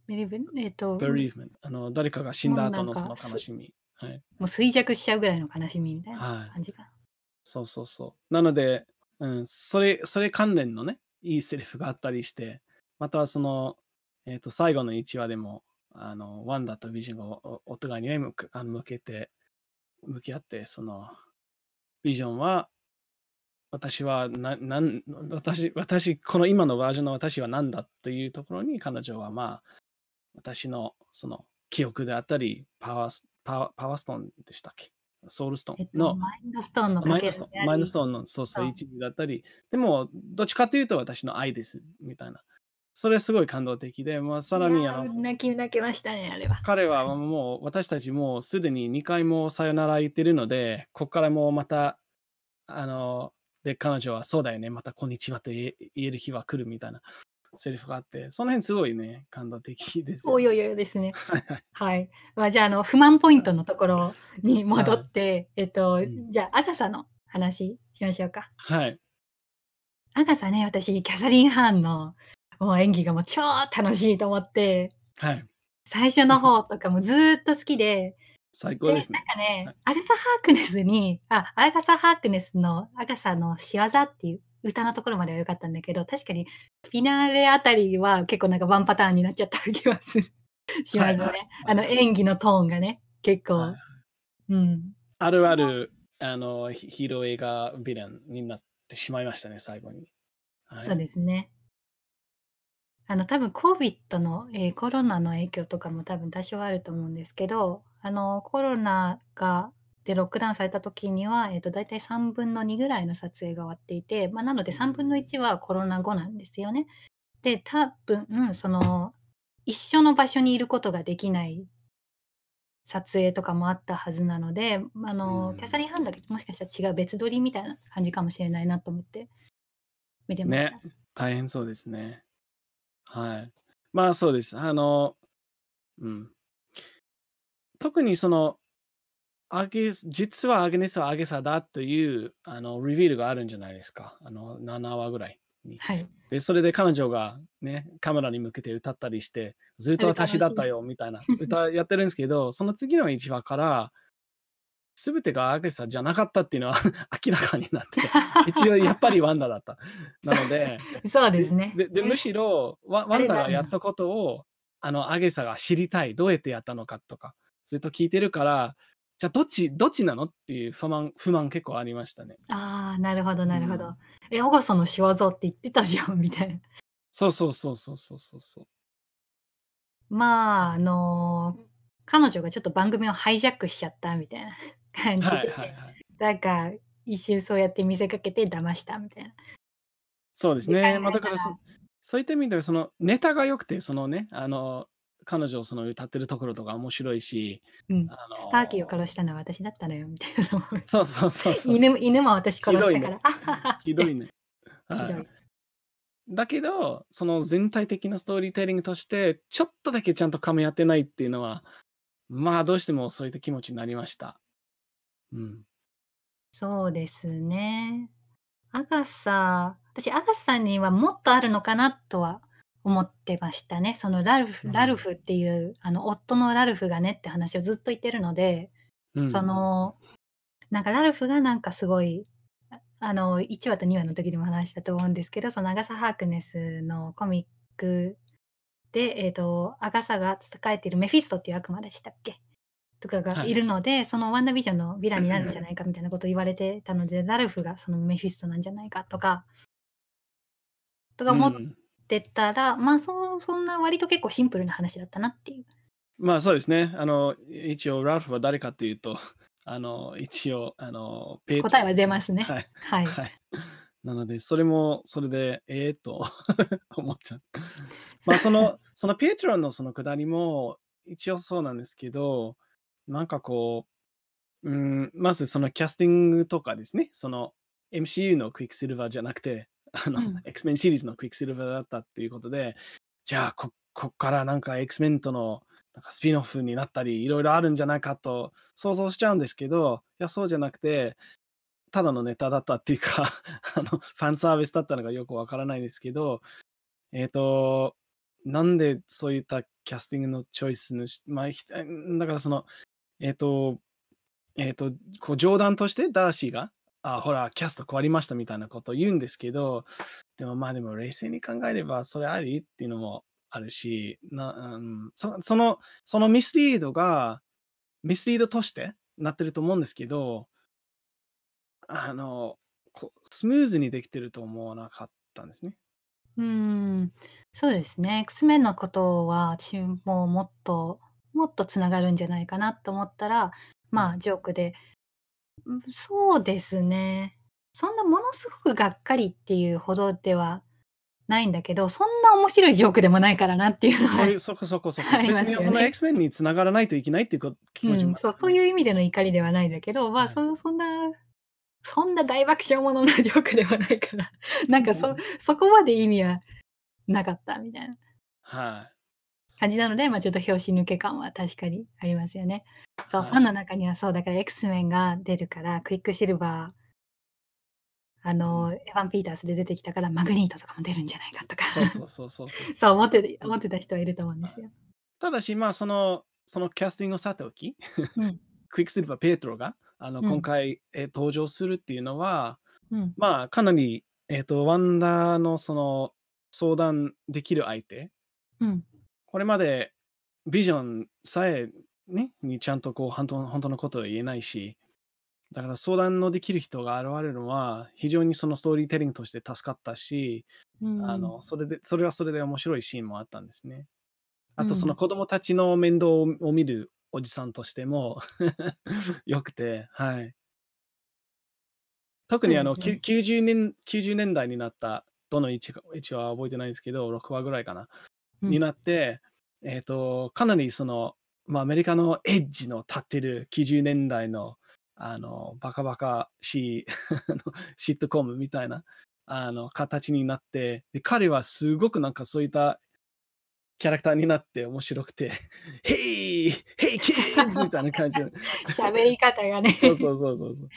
Speaker 1: ベリーブメント、ベリーブメン
Speaker 2: ト。あの、誰かが死んだ後のその悲しみ。はい、
Speaker 1: もう衰弱しちゃうぐらいの悲しみみたいな感じかな。はい、
Speaker 2: そうそうそう。なので、うん、それ、それ関連のね、いいセリフがあったりして、またはその、えっ、ー、と、最後の1話でも、あの、ワンダーとビジョンがおお互いにね、向けて、向き合って、その、ビジョンは私はな、なん、私、私、この今のバージョンの私は何だというところに彼女はまあ、私のその記憶であったり、パワー、パワパワーストーンでしたっけソウルストーンの、えっと、マ
Speaker 1: インドストーンのマインドストーン、マインドストー
Speaker 2: ンの、そうそう、一部だったり、でも、どっちかというと私の愛です、みたいな。それすごい感動的で、まあ、さらにあの
Speaker 1: 泣き泣ましたね、あれは。
Speaker 2: 彼はもう私たちもうすでに2回もさよなら言ってるので、ここからもうまたあので、彼女はそうだよね、またこんにちはと言える日は来るみたいなセリフがあって、その辺すごいね、感動的ですよ、ね。
Speaker 1: およよですね。はい。まあ、じゃあ、あの、不満ポイントのところに戻って、はい、えっと、じゃあ、赤さの話しましょうか。はい。赤さね、私、キャサリン・ハーンのもう演技がもう超楽しいと思って、はい。最初の方とかもずっと好きで、
Speaker 2: 最高ですね。
Speaker 1: なんかね、アガサ・ハークネスに、あ、アガサ・ハークネスのアガサの仕業っていう歌のところまでは良かったんだけど、確かにフィナーレあたりは結構なんかワンパターンになっちゃった気がする。しますね。あの演技のトーンがね、結構。はい、
Speaker 2: うん。あるある、あの、ヒーロー映画ヴィランになってしまいましたね、最後に。
Speaker 1: はい、そうですね。あの多分 COVID の、えー、コロナの影響とかも多分多少あると思うんですけどあのコロナがでロックダウンされた時には、えーと、大体3分の2ぐらいの撮影が終わっていて、まあ、なので3分の1はコロナ後なんですよね。で多分その一緒の場所にいることができない撮影とかもあったはずなのであの、うん、キャサリン・ハンだけもしかしたら違う別撮りみたいな感じかもしれないなと思って見てました。ね、
Speaker 2: 大変そうですね。はい。まあそうです。あの、うん、特にその、アゲ実はアゲネスはアゲサだというあのリビールがあるんじゃないですか。あの7話ぐらいに。はい、でそれで彼女が、ね、カメラに向けて歌ったりして、ずっと私だったよみたいな 歌やってるんですけど、その次の1話から、すべてがアゲサじゃなかったっていうのは 明らかになって、一応やっぱりワンダだった。なので、そうですねででむしろワンダがやったことをあのアゲサが知りたい、どうやってやったのかとか。ずっと聞いてるから、じゃあどっち、どっちなのっていう不満、不満結構ありましたね。
Speaker 1: ああ、なるほど、なるほど。うん、え、小川さんの仕業って言ってたじゃん、みたいな。
Speaker 2: そうそうそうそうそうそうそう。
Speaker 1: まあ、あのー、彼女がちょっと番組をハイジャックしちゃったみたいな 感じで、はいはいはい、なんか一瞬そうやって見せかけて騙したみたいな。
Speaker 2: そうですね。まあ、だからそそういった意味ではそのネタが良くてそのねあの彼女その歌ってるところとか面白いし、
Speaker 1: うん、あのスパーキーを殺したのは私だったのよみたいな。
Speaker 2: そうそうそうそう犬。犬も私殺したから。ひどいね。ひどいね。だけど、その全体的なストーリーテリングとして、ちょっとだけちゃんと噛み合ってないっていうのは、まあどうしてもそういった気持ちになりました。うん。
Speaker 1: そうですね。アガサ、私、アガサにはもっとあるのかなとは思ってましたね。そのラルフ、ラルフっていう、あの、夫のラルフがねって話をずっと言ってるので、うん、その、なんかラルフがなんかすごい、あの、1話と2話の時にも話したと思うんですけど、そのアガサ・ハークネスのコミックで、えっ、ー、と、アガサが戦えているメフィストっていう悪魔でしたっけとかがいるので、はい、そのワンダービジョンのヴィランになるんじゃないかみたいなことを言われてたので、ラルフがそのメフィストなんじゃないかとか、とか思っってたら、まあそ、そんな割と結構シンプルな話だったなっていう。
Speaker 2: まあそうですね。あの、一応、ラルフは誰かっていうと、あの、一応、あの、ペー答え
Speaker 1: は出ますね。はい。はい。はい、
Speaker 2: なので、それも、それで、ええー、と 思っちゃう。まあ、その、そのペートロンのそのくだりも、一応そうなんですけど、なんかこう、うん、まずそのキャスティングとかですね、その MCU のクイックシルバーじゃなくて、あの、うん、X メンシリーズのクイックシルバーだったっていうことで、じゃあこ、こっからなんか X メンとのなんかスピンオフになったり、いろいろあるんじゃないかと想像しちゃうんですけど、いや、そうじゃなくて、ただのネタだったっていうか あの、ファンサービスだったのがよくわからないですけど、えっ、ー、と、なんでそういったキャスティングのチョイスのし、まあ、だからその、えっ、ー、と、えっ、ー、と、こう冗談としてダーシーがあ、ほら、キャスト壊りましたみたいなことを言うんですけど、でもまあでも冷静に考えればそれありっていうのもあるし、なうん、そその、そのミスリードが、ミスリードとしてなってると思うんですけど、あの、こスムーズにできてると思わなかったんですね。
Speaker 1: うん、そうですね。X 面のことはムももっともっとつながるんじゃないかなと思ったら、まあジョークでそうですね。そんなものすごくがっかりっていうほどではないんだけど、そんな面白いジョークでもないからなっていうのは。そそこそこそこ。ありますよね、その X
Speaker 2: メンにつながらないといけないっていう
Speaker 1: 気持ちも、うん、そう。そういう意味での怒りではないんだけど、まあ、はい、そそんな、そんな大爆笑ものなジョークではないから、なんかそ、うん、そこまで意味はなかったみたいな。はい、あ、感じなので、まあ、ちょっと拍子抜け感は確かにありますよね。そう、ファンの中にはそう、だから X メンが出るから、クイックシルバー、あの、エヴァン・ピータースで出てきたから、マグニートと
Speaker 2: かも出るんじゃないかとか
Speaker 1: そう思って思ってた人はいると思うんですよ。た
Speaker 2: だし、まあ、その、そのキャスティングをさておき、うん、クイックシルバー・ペートロが、あの、うん、今回、えー、登場するっていうのは、うん、まあ、かなり、えっ、ー、と、ワンダーのその、相談できる相手、うん、これまでビジョンさえね、にちゃんとこう本当本当のことを言えないし、だから相談のできる人が現れるのは非常にそのストーリーテリングとして助かったし、
Speaker 1: うん、あの
Speaker 2: それでそれはそれで面白いシーンもあったんですね。あとその子供たちの面倒を見るおじさんとしても よくて、はい。特にあの、ね、90, 年90年代になったどの1話は覚えてないんですけど6話ぐらいかなになって、うん、えっ、ー、と、かなりその、まあ、アメリカのエッジの立ってる90年代の、あの、バカバカしい シットコムみたいな、あの、形になって、で彼はすごくなんかそういったキャラクターになって面白くて、Hey! Hey kids! みたいな感じ。喋り方がね。そうそうそうそうそう。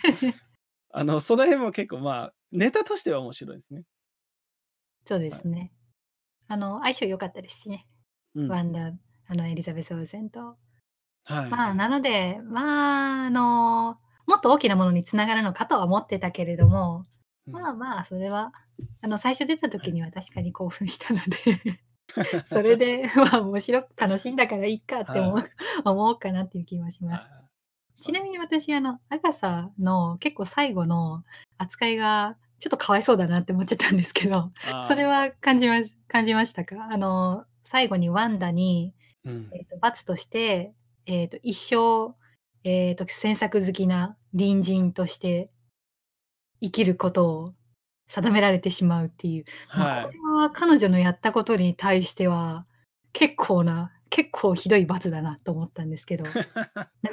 Speaker 2: あの、その辺も結構まあ、ネタとしては面白いですね。
Speaker 1: そうですね。あの相性良かったですしね、うん、ワンダあのエリザベス王戦と。はい、まあなのでまああのもっと大きなものにつながるのかとは思ってたけれども、うん、まあまあそれはあの最初出た時には確かに興奮したので それでまあ面白く楽しんだからいいかって思うはい、思うかなっていう気はします。ちなみに私あのアガサの結構最後の扱いがちょっとかわいそうだなって思っちゃったんですけど、それは感じま感じましたかあの最後にワンダに、うん、えーと、罰として、えーと、一生、えーと、詮索好きな隣人として生きることを定められてしまうっていう、まあ、これは彼女のやったことに対しては結構な結構ひどい罰だなと思ったんですけど なんか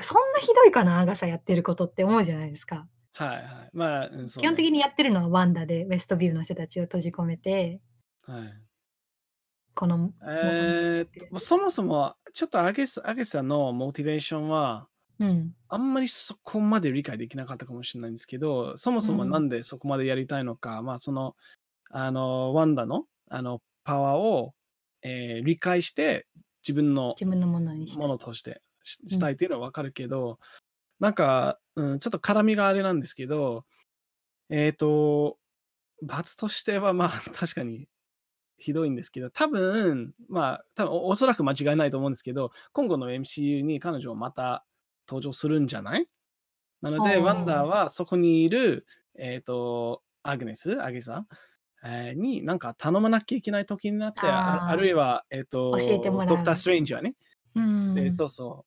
Speaker 1: そんなひどいかなアガサやってることって思うじゃないですか。
Speaker 2: はいはい。まあ、基本的に
Speaker 1: やってるのはワンダで、ウェストビューの人たちを閉じ込めて、
Speaker 2: はい。この、えーと、そもそも、ちょっとアゲス、アゲサのモチベーションは、うん、あんまりそこまで理解できなかったかもしれないんですけど、そもそもなんでそこまでやりたいのか、うん、まあその、あの、ワンダの、あの、パワーを、えー、理解して、自分の自分のものにものとしてしたいというのはわかるけど、なんか、うん、ちょっと絡みがあれなんですけど、えっ、ー、と、罰としてはまあ 確かにひどいんですけど、多分、まあ、多分おそらく間違いないと思うんですけど、今後の MCU に彼女はまた登場するんじゃないなので、ワンダーはそこにいる、えっ、ー、と、アグネス、アゲさん、えー、になんか頼まなきゃいけない時になって、あるいは、えっ、ー、と、ドクター・ストレンジはね、
Speaker 1: うん、そ
Speaker 2: うそう、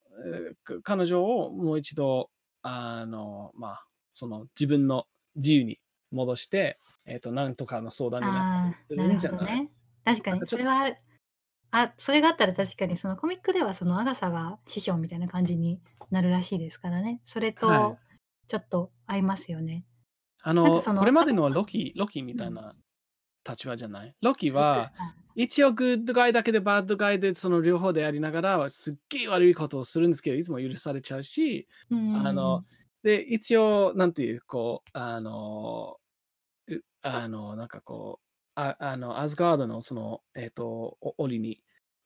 Speaker 2: 彼女をもう一度、あの、まあ、その自分の自由に戻して、えっ、ー、と、なんとかの相談になったりするんじゃないな、
Speaker 1: ね、確かに、それは、あ、それがあったら確かに、そのコミックでは、そのアガサが師匠みたいな感じになるらしいですからね。それと、ちょっと合いますよね。はい、あの、のこれまで
Speaker 2: のロキ、ロキみたいな立場じゃないロキは一応グッドガイだけでバッドガイでその両方でやりながらすっげえ悪いことをするんですけどいつも許されちゃうし、
Speaker 1: うん、あの
Speaker 2: で一応なんていうこうあのあのなんかこうああのアズガードのそのえっ、ー、と檻に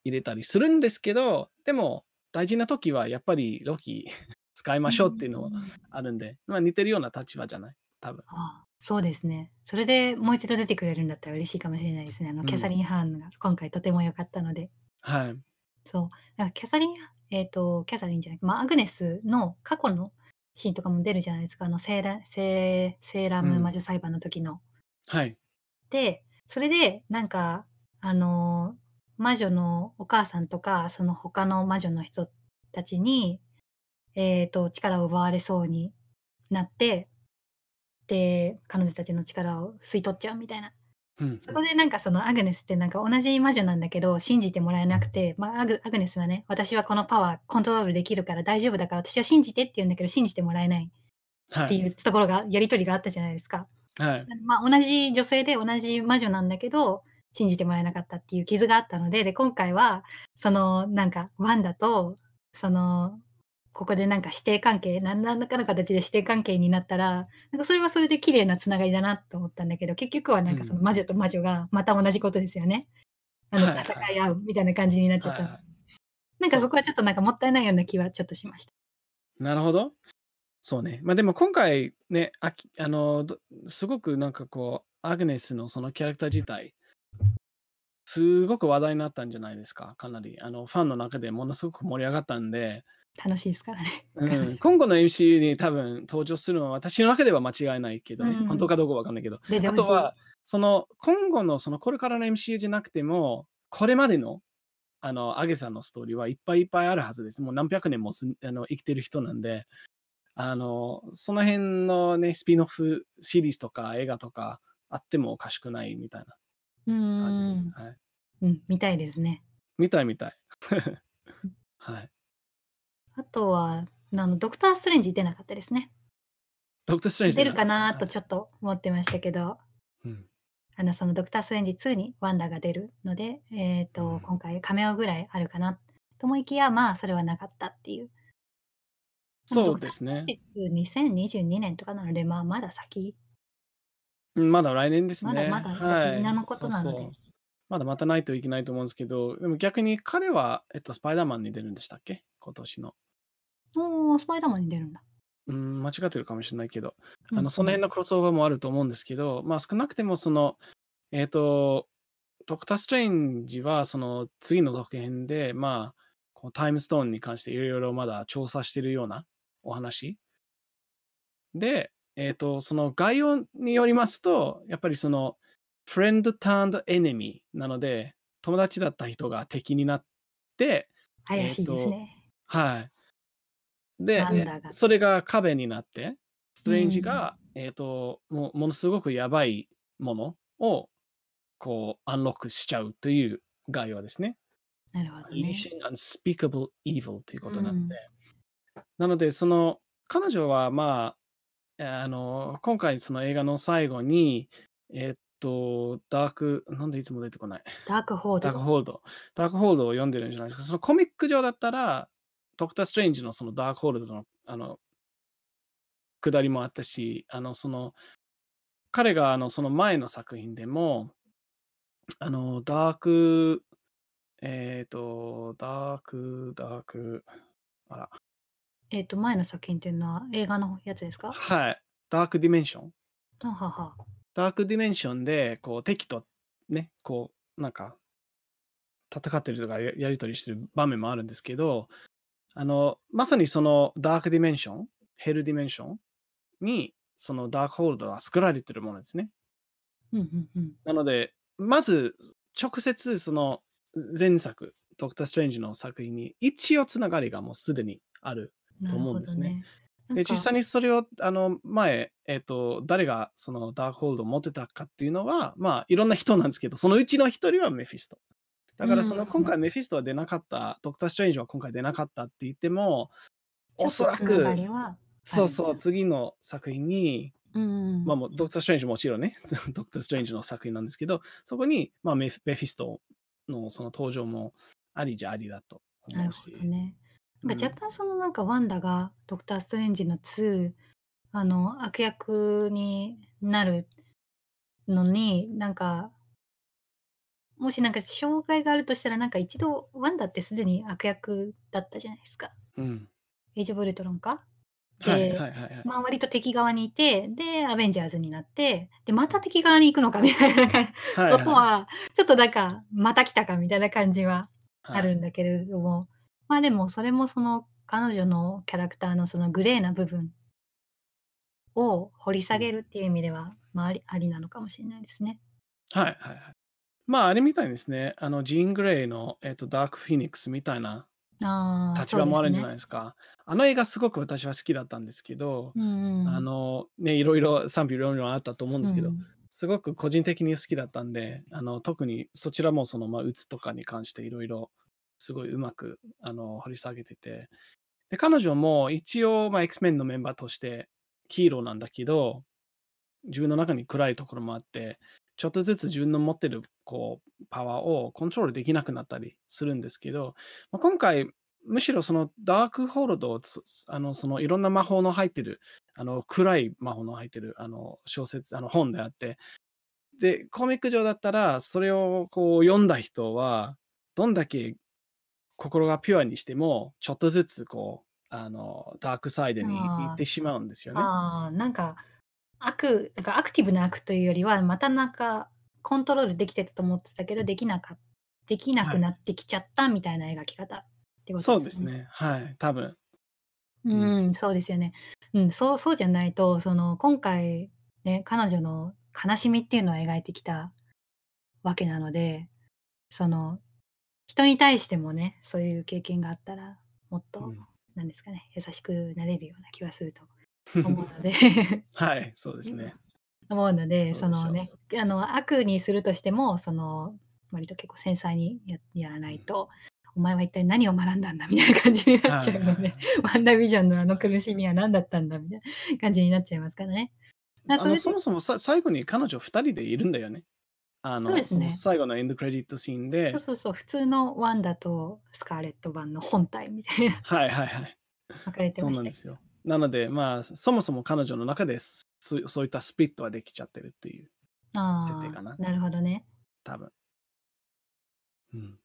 Speaker 2: 入れたりするんですけどでも大事な時はやっぱりロキ 使いましょうっていうのはあるんで、まあ、似てるような立場じゃない多分。
Speaker 1: ああそうですね。それでもう一度出てくれるんだったら嬉しいかもしれないですね。あの、キャサリン・ハーンが今回とても良かったので。はい。そう。だからキャサリンえっと、キャサリンじゃない、ま、アグネスの過去のシーンとかも出るじゃないですか。あの、セーラセーセーラームー魔女裁判の時の。はい。で、それで、なんか、あの、魔女のお母さんとか、その他の魔女の人たちに、えっと、力を奪われそうになってで彼女たちの力を吸い取っちゃうみたいな、うんそこでなんかそのアグネスってなんか同じ魔女なんだけど信じてもらえなくて、まあ、アグアグネスはね私はこのパワーコントロールできるから大丈夫だから私は信じてって言うんだけど信じてもらえないっていうところが、はい、やり取りがあったじゃないですか、はい、まあ、同じ女性で同じ魔女なんだけど信じてもらえなかったっていう傷があったのでで今回はそのなんかワンダとそのここでなんか指定関係何らかの形で指定関係になったらなんかそれはそれで綺麗なつながりだなと思ったんだけど結局はなんかその魔女と魔女がまた同じことですよね、うん、あの戦い合うみたいな感じになっちゃった、はいはい、なんかそこはちょっとなんかもったいないような気はちょっとしました
Speaker 2: なるほどそうねまあでも今回ねああのすごくなんかこうアグネスのそのキャラクター自体すごく話題になったんじゃないですかかなりあのファンの中でものすごく盛り上がったんで
Speaker 1: 楽しいですからね。うん、
Speaker 2: 今後の MCU に多分登場するのは私の中では間違いないけどね、うん、本当かどうか分かんないけど、あとはその今後のそのこれからの MCU じゃなくてもこれまでのあのアゲさんのストーリーはいっぱいいっぱいあるはずです。もう何百年もあの生きてる人なんで、あのその辺のねスピンオフシリーズとか映画とかあってもおかしくないみたいな
Speaker 1: 感じです。はい、うん、見たいですね。
Speaker 2: 見たい見たい。はい。
Speaker 1: あとは、あの、ドクター・ストレンジ出なかったですね。
Speaker 2: ドクター・ストレンジ出るかなと
Speaker 1: ちょっと思ってましたけど、うん、あの、そのドクター・ストレンジ2にワンダが出るので、えっ、ー、と、うん、今回、カメオぐらいあるかなと思いきや、まあ、それはなかったっていう。
Speaker 2: そうですね。
Speaker 1: 2022年とかなので、まあ、まだ先。
Speaker 2: まだ来年ですね。まだまだ先なのことなので。はい、そうそうまだ待たないといけないと思うんですけど、でも逆に彼は、えっと、スパイダーマンに出るんでしたっけ今年の。
Speaker 1: おスパイダーマンに出るんだ。
Speaker 2: うん、間違ってるかもしれないけど、あのその辺のクロスオーバーもあると思うんですけど、まあ、少なくてもその、えっ、ー、と、ドクター・ストレンジはその次の続編で、まあ、こうタイムストーンに関していろいろまだ調査してるようなお話で、えっ、ー、と、その概要によりますと、やっぱりその、フレンド・ターンド・エネミーなので、友達だった人が敵になって、怪しいですね。はい。
Speaker 1: で、そ
Speaker 2: れが壁になって、
Speaker 1: ストレンジが、
Speaker 2: うん、えっ、ー、とも、ものすごくやばいものを、こう、アンロックしちゃうという概要ですね。なるほど、ね。unspeakable evil ということなので、うん、なので、その、彼女は、まあ、あの、今回その映画の最後に、えっ、ー、と、ダーク、なんでいつも出てこない。ダ
Speaker 1: ークホールド。ダークホ
Speaker 2: ールド。ダークホールドを読んでるんじゃないですか。そのコミック上だったら、ドクター・ストレンジのそのダークホールドの、あの、下りもあったし、あの、その、彼が、あの、その前の作品でも、あの、ダーク、えっ、ー、と、ダーク、ダーク、あら。
Speaker 1: えっ、と、前の作品っていうのは映画のやつですかは
Speaker 2: い。ダークディメンション。ははダークディメンションで、こう、敵と、ね、こう、なんか、戦ってるとかやり取りしてる場面もあるんですけど、あの、まさにそのダークディメンション、ヘルディメンションに、そのダークホールドが作られてるものですね。なので、まず、直接その前作、ドクター・ストレンジの作品に一応つながりがもうすでにあると思うんですね。ねで実際にそれをあの前、えーと、誰がそのダークホールドを持ってたかっていうのは、まあ、いろんな人なんですけど、そのうちの一人はメフィストだからその今回メフィストは出なかった、ドクター・ストレンジは今回出なかったって言っても、
Speaker 1: おそらく、
Speaker 2: そうそう、次の作品に、
Speaker 1: まあ
Speaker 2: もうドクター・ストレンジもちろんね、ドクター・ストレンジの作品なんですけど、そこに、まあ、メフィストのその登場もありじゃありだと思うし。
Speaker 1: ね、なんか若干そのなんかワンダがドクター・ストレンジの2、あの悪役になるのになんかもしなんか障害があるとしたら、なんか一度、ワンダってすでに悪役だったじゃないですか。うん。エイジ・ボブ・ルトロンかで、はいはいはいまあ割と敵側にいて、で、アベンジャーズになって、で、また敵側に行くのかみたいなは
Speaker 2: いそこ
Speaker 1: は、ちょっとなんか、また来たかみたいな感じはあるんだけれども、はい、まあでもそれもその彼女のキャラクターのそのグレーな部分を掘り下げるっていう意味では、まあ、ありなのかもしれないですね。
Speaker 2: はいはいはい。まあ、あれみたいですね。あの、ジーン・グレイの、えっと、ダーク・フィニックスみたいな
Speaker 1: 立場もあるんじゃないです
Speaker 2: か。あの映画すごく私は好きだったんですけど、うんあの、ね、いろいろ賛否両論あったと思うんですけど、ん。すごく個人的に好きだったんで、あの、特にそちらもその、まあ、うつとかに関していろいろ、すごいうまく、あの、掘り下げてて、で、彼女も一応、まあ、X-Men のメンバーとしてヒーローなんだけど、自分の中に暗いところもあって、ちょっとずつ自分の持ってるこうパワーをコントロールできなくなったりするんですけど、まあ、今回、むしろそのダークホールドをあのそのいろんな魔法の入ってるあの暗い魔法の入ってるあの小説あの本であってでコミック上だったらそれをこう読んだ人はどんだけ心がピュアにしてもちょっとずつこうあのダークサイドに行ってしまうんですよね。
Speaker 1: あなんか悪なんかアクティブな悪というよりはまたなんかコントロールできてたと思ってたけどできなかできなくなってきちゃったみたいな描き方ってことです
Speaker 2: ね。そうですねはい多分
Speaker 1: うん、そうですよね。うん、そうそうじゃないとその今回、ね、彼女の悲しみっていうのを描いてきたわけなのでその人に対してもねそういう経験があったらもっと、うん、なんですかね優しくなれるような気はすると思思うので
Speaker 2: はい、そうですね。
Speaker 1: 思うので、そのね、あの悪にするとしても、その割と結構繊細にややらないと、うん、お前は一体何を学んだんだみたいな感じになっちゃうので、ね、ワンダービジョンのあの苦しみは何だったんだみたいな感じになっちゃいますからね。あそそもそ
Speaker 2: もさ最後に彼女2人でいるんだよね。あのそうですね、最後のエンドクレジットシーンで。そうそ
Speaker 1: うそう、普通のワンダとスカーレット版の本体みた
Speaker 2: いな。はいはいはい。
Speaker 1: 分かれてました。そうなんです
Speaker 2: よ。なので、まあ、そもそも彼女の中でそういったスピットはできちゃってるっていう設定かな。なるほどね。多分。うん、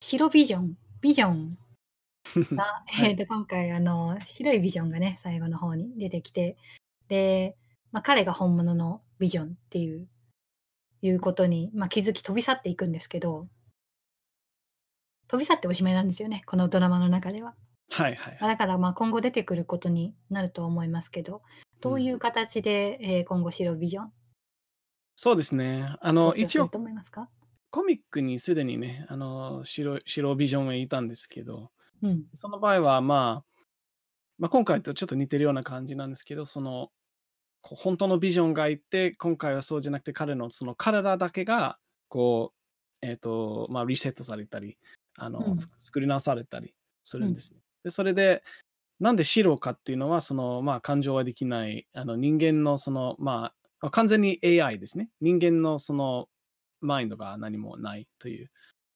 Speaker 1: 白ビジョン、ビジョン
Speaker 2: が、
Speaker 1: はい、えと今回あの、白いビジョンがね、最後の方に出てきて、で、まあ、彼が本物のビジョンっていういうことに、まあ、気づき飛び去っていくんですけど、飛び去っておしまいなんですよね、このドラマの中では。はいはいだからまあ今後出てくることになると思いますけど、どういう形で、えー今後白ビジョン
Speaker 2: そうですね。あの、一応
Speaker 1: コ
Speaker 2: ミックにすでにね、あの、白白ビジョンはいたんですけど、うん。その場合は、まあ、まあ、今回とちょっと似てるような感じなんですけど、その、こう本当のビジョンがいて、今回はそうじゃなくて、彼のその体だけが、こう、えっ、と、まあ、リセットされたり、あうの、んり直されたりするんですね。でそれでなんで白かっていうのはそのまあ感情はできないあの人間のそのまあ完全に AI ですね人間のそのマインドが何もないという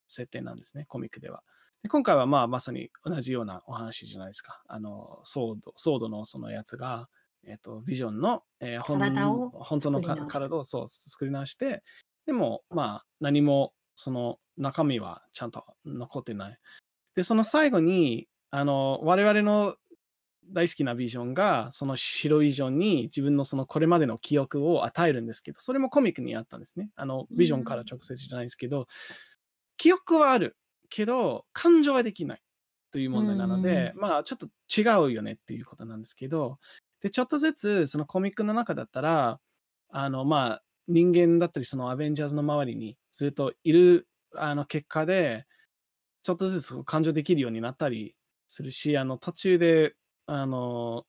Speaker 2: 設定なんですねコミックでは。で今回はまあまさに同じようなお話じゃないですか。あのソードソードのそのやつが、えっと、ビジョンの、えー、本本当の体をそう作り直して、でもまあ何もその中身はちゃんと残ってない。で、その最後に、あの我々の大好きなビジョンがその白ビジョンに自分のそのこれまでの記憶を与えるんですけどそれもコミックにあったんですねあのビジョンから直接じゃないですけど、うん、記憶はあるけど感情はできないという問題なので、うん、まあちょっと違うよねっていうことなんですけどでちょっとずつそのコミックの中だったらあのまあ人間だったりそのアベンジャーズの周りにずっといるあの結果でちょっとずつ感情できるようになったりするし、あの、途中で、あの、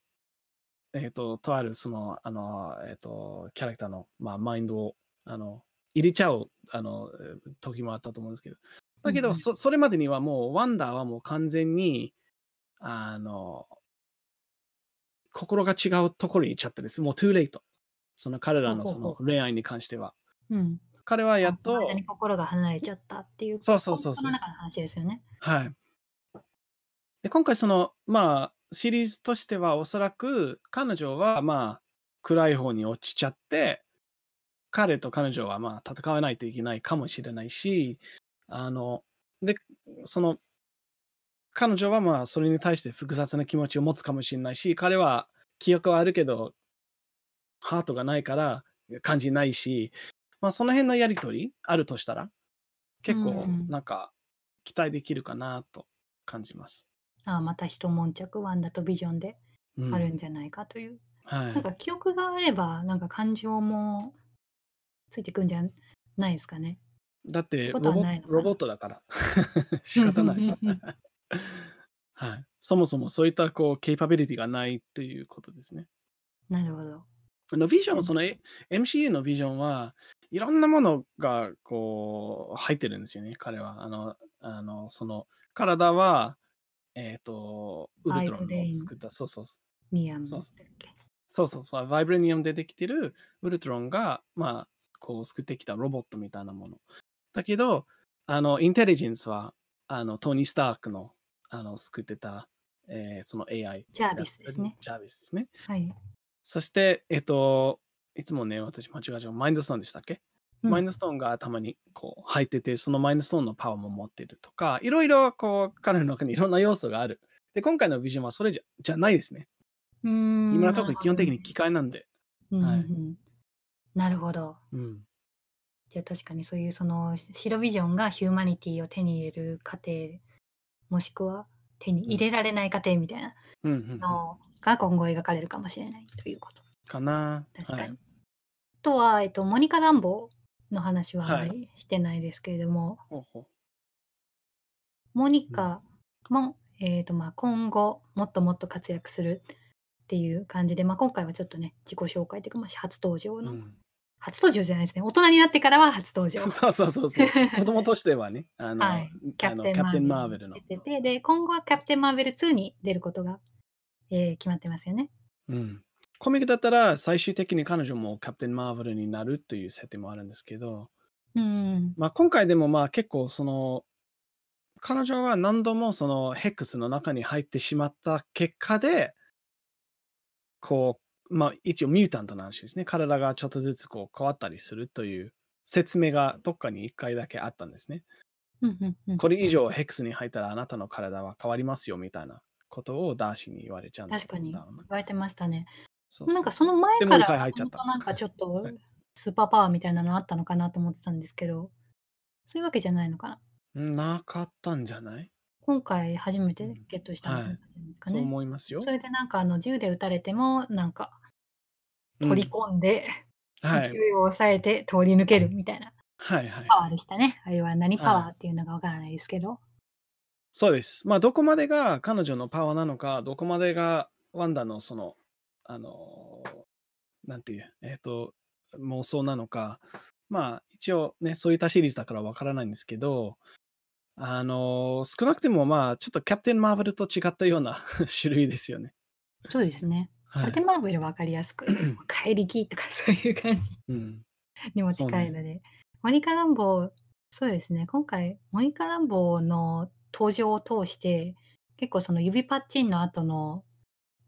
Speaker 2: えっ、ー、と、とある、その、あの、えっ、ー、と、キャラクターの、まあ、マインドを、あの、入れちゃう、あの、時もあったと思うんですけど。だけど、うん、そ、それまでにはもう、ワンダーはもう完全に、あの、心が違うところに行っちゃったです。もう、トゥーレイト。その彼らのその恋愛に関しては。
Speaker 1: うん。彼はやっと。心が離れちゃったっていう。そうそうそうそう。その中の話ですよね。はい。で今
Speaker 2: 回その、まあ、シリーズとしてはおそらく彼女はまあ暗い方に落ちちゃって彼と彼女はまあ戦わないといけないかもしれないしあのでその彼女はまあそれに対して複雑な気持ちを持つかもしれないし彼は記憶はあるけどハートがないから感じないし、まあ、その辺のやり取りあるとしたら
Speaker 1: 結構なん
Speaker 2: か期待できるかなと感じます。
Speaker 1: あまた一悶着ワンダとビジョンであるんじゃないかという、はなんか記憶があればなんか感情もついてくんじゃないですかね。
Speaker 2: だってロボロボットだから 仕方ない。はい。そもそもそういったこうケイパビリティがないっていうことですね。なるほど。あのビジョン、その、え MCU のビジョンはいろんなものがこう入ってるんですよね、彼は。あの、あのその体はえっ、ー、と、ウルトロンの作った、そうそうそう。ニアムそうそうそうそう、バイブレニアムでできてるウルトロンが、まあ、こう、救ってきたロボットみたいなもの。だけど、あの、インテリジェンスは、あの、トニー・スタークの、あの、救ってた、えー、その AI。ジャービスですね。ジャービスですね。はい。そして、えっ、ー、と、いつもね、私間違えちゃう。マインドさんでしたっけマイナストーンがたまにこう入ってて、そのマイナストーンのパワーも持ってるとか、いろいろこう彼の中にいろんな要素がある。で、今回のビジョンはそれじゃじゃないですね。
Speaker 1: うん今のところ
Speaker 2: 基本的に機械なんで。
Speaker 1: うん、なるほど。うんじゃ確かにそういうその白ビジョンがヒューマニティを手に入れる過程もしくは手に入れられない過程みたいな
Speaker 2: の
Speaker 1: が今後描かれるかもしれないということ。かな。確かに。はい、とは、えっと、モニカ・ランボの話はあまりしてないですけれども、モニカも、えーとまあ、今後もっともっと活躍するっていう感じで、まあ、今回はちょっとね自己紹介というか、まあ、初登場の、うん初登場じゃないですね。大人になってからは初登場。そうそうそうそう。子
Speaker 2: 供としてはね、あの、はい、キャプテンマーベルの。出
Speaker 1: てて、で、今後はキャプテンマーベル2に出ることが、えー、決まってますよね。う
Speaker 2: ん。コミックだったら最終的に彼女もキャプテン・マーヴェルになるという設定もあるんですけど、うんまあ、今回でもまあ結構その彼女は何度もそのヘックスの中に入ってしまった結果でこうまあ一応ミュータントの話ですね体がちょっとずつこう変わったりするという説明がどっかに1回だけあったんですね。これ以上ヘックスに入ったらあなたの体は変わりますよみたいなことをダーシーに言われちゃうんです確かに言
Speaker 1: われてましたね。そうそうなんかその前から、はなんかちょっとスーパーパワーみたいなのあったのかなと思ってたんですけど、そういうわけじゃないのか
Speaker 2: な。なかったんじゃない
Speaker 1: 今回初めてゲットしたんなですかね、はい。そう思いますよ。それでなんかあの銃で撃たれても、なんか取り込んで、うん、はい、勢いを抑えて通り抜けるみたいな。はいパワーでしたね。あれは何パワーっていうのがわからないですけど、はい。
Speaker 2: そうです。まあ、どこまでが彼女のパワーなのか、どこまでがワンダのそのあの、なんていう、えっ、ー、と、妄想なのか、まあ、一応ね、そういったシリーズだからわからないんですけど、あの、少なくてもまあ、ちょっとキャプテン・マーブルと違ったような 種類ですよね。
Speaker 1: そうですね。キャプテン・マーブルわかりやすく、帰りきとかそういう感じ、うん、にも近いので、ね、モニカ・ランボー、そうですね、今回、モニカ・ランボーの登場を通して、結構その指パッチンの後の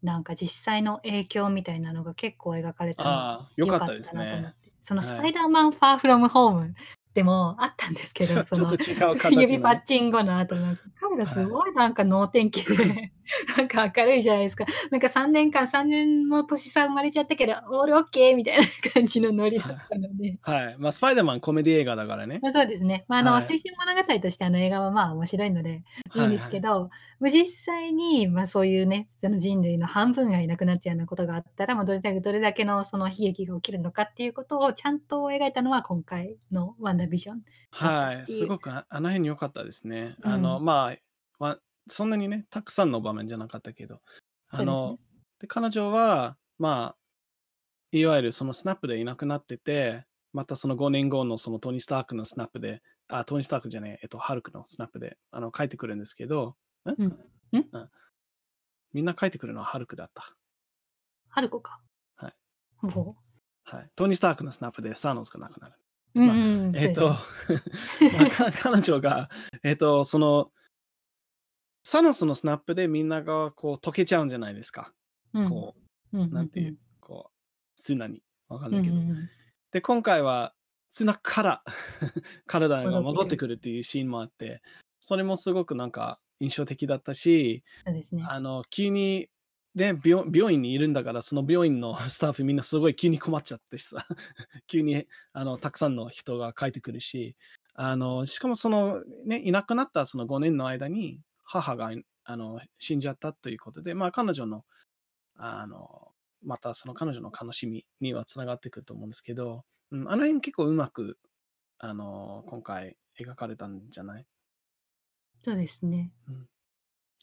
Speaker 1: なんか実際の影響みたいなのが結構描かれたああ、よかったですなと思ねっ。てその「スパイダーマン・ファー・フロム・ホーム」でもあったんですけどそ のの 指パッチン後の後なんか彼がすごいなんか脳天気で なんか明るいじゃないですか。なんか3年間、3年の年差生まれちゃったけど、オールオッケーみたいな 感じのノリだったので。
Speaker 2: はい。まあ、スパイダーマンコメディ映画だからね。
Speaker 1: まあ、そうですね。まあ、あの、はい、青春物語としてあの映画はまあ面白いのでいいんですけど、はいはい、実際に、まあそういうね、その人類の半分がいなくなっちゃうようなことがあったら、まあどれだけどれだけのその悲劇が起きるのかっていうことをちゃんと描いたのは今回のワンダービジョン。はい。すごく
Speaker 2: あの辺に良かったですね。うん、あの、まあ、そんなにね、たくさんの場面じゃなかったけど、あの、で、ね、彼女は、まあ、いわゆるそのスナップでいなくなってて、またその5年後のそのトニー・スタークのスナップで、あ、トニー・スタークじゃねえ、えっと、ハルクのスナップで、あの、帰ってくるんですけど、ん、うん、うん、みんな帰ってくるのはハルクだった。ハルコか。は
Speaker 1: い。は
Speaker 2: い、トニー・スタークのスナップでサーノスがなくなる。まあ、えっ、と、まあ、彼女が、えっ、と、その、サノスのスナップでみんながこう溶けちゃうんじゃないですか。うん、こう、なんていう、こう、ナに。わかんないけど。で、今回はナから 体が戻ってくるっていうシーンもあって、それもすごくなんか印象的だったし、そうですね、あの、急にで病院にいるんだからその病院の スタッフみんなすごい急に困っちゃってさ 急にあのたくさんの人が帰ってくるしあのしかもその、ね、いなくなったその5年の間に母があの死んじゃったということで、まあ、彼女の、あの、またその彼女の楽しみにはつながってくると思うんですけど、うん、あの辺結構うまく、あの、今回描かれたんじゃない
Speaker 1: そうですね。うん。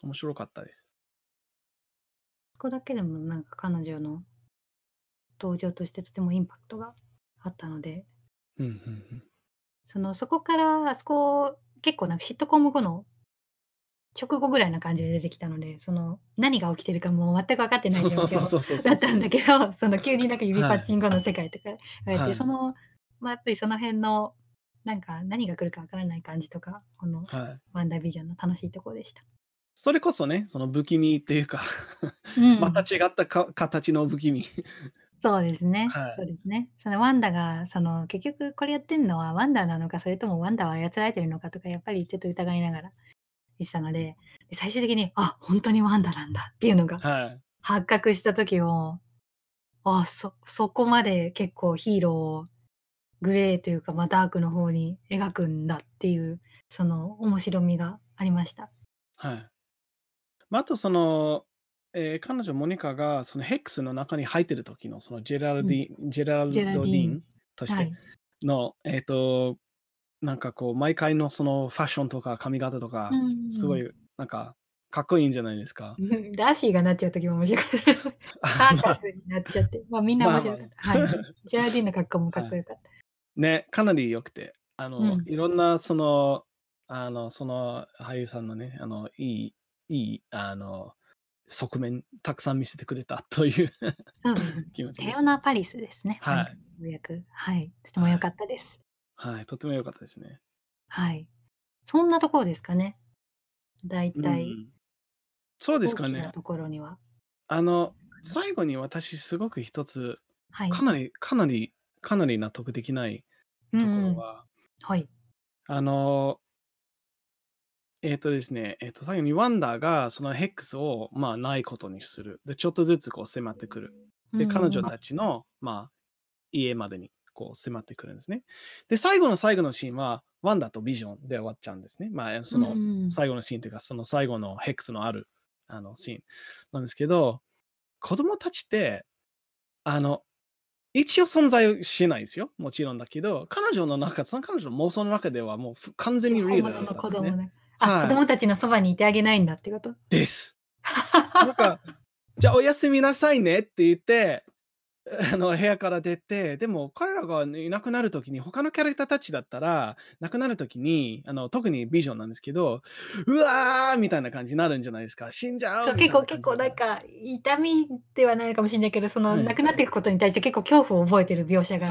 Speaker 2: 面白かったです。
Speaker 1: そこだけでもなんか彼女の登場としてとてもインパクトがあったので、
Speaker 2: うんうんうん、
Speaker 1: そのそこからあそこ結構なんかシットコム後の直後ぐらいな感じで出てきたのでその何が起きてるかもう全く分かってない状況だったんだけど その急になんか指パッチングの世界とか言われて、はい、その、まあ、やっぱりその辺のなんか何が来るか分からない感じとかこの「ワンダービジョン」の楽しいところでした。はい、
Speaker 2: それこそねその不気味っていうかまた違ったか、形の不気味
Speaker 1: そうですね、はい、そうですね。そのワンダがその結局これやってるのはワンダなのかそれともワンダは操られてるのかとかやっぱりちょっと疑いながらしたので最終的にあ本当にワンダなんだっていうのが発覚した時を、はい、あそそこまで結構ヒーローをグレーというか、まあ、ダークの方に描くんだっていうその面白みがありました。はいまあ、あとそ
Speaker 2: の、えー、彼女モニカがそのヘックスの中に入ってる時のそのジェラルディ、うん、ジェラルド・ディーンとしての、はい、えっ、ー、となんかこう、毎回のそのファッションとか髪型とか、すごい、なんか、かっこいいんじゃないですか。
Speaker 1: ダーシーがなっちゃう時も面白かった。サーカスになっちゃって、まあみんな面白かった。まあまあはい。ジャーディンの格好もかっこよかった。
Speaker 2: ね、かなり良くて、あの、うんいろんな、その、あの、その俳優さんのね、あの、いい、いい、あの、側面、たくさん見せてくれたという気持ちです。オ
Speaker 1: ナ・パリスですね。はい。やく。はい。とても良かったです。
Speaker 2: はい、とても良かったですね。
Speaker 1: はい。そんなところですかね。大体。うん
Speaker 2: そうです大かきね。なところには。あの、最後に私すごく一つ、はい。かなり、かなり、かなり納得できないとこうろん。は、はい。あの、えっとですね、えっと、最後にワンダーがそのヘックスを、まあ、ないことにする。で、ちょっとずつこう迫ってくる。
Speaker 1: で、彼女た
Speaker 2: ちの、まあ、家までに。こう迫ってくるんですね。で、最後の最後のシーンは、ワンダとビジョンで終わっちゃうんですね。まあ、その最後のシーンというか、その最後のヘックスのあるあのシーンなんですけど、子供たちって、あの、一応存在しないですよ。もちろんだけど、彼女の中、その彼女の妄想の中ではもう
Speaker 1: 完全にリーダーなんですね、あ、はい、子供たちのそばにいてあげないんだってこと
Speaker 2: です。なんか、じゃあおやすみなさいねって言って、あの、部屋から出て、でも彼らが、いなくなるときに、他のキャラクターたちだったら、亡くなるときに、あの、特にビジョンなんですけど、うわーみたいな感じになるんじゃないですか。死んじゃうう結構、
Speaker 1: 結構なんか、痛みではないかもしれないけど、その、はい、亡くなっていくことに対して結構恐怖を覚えてる描写が、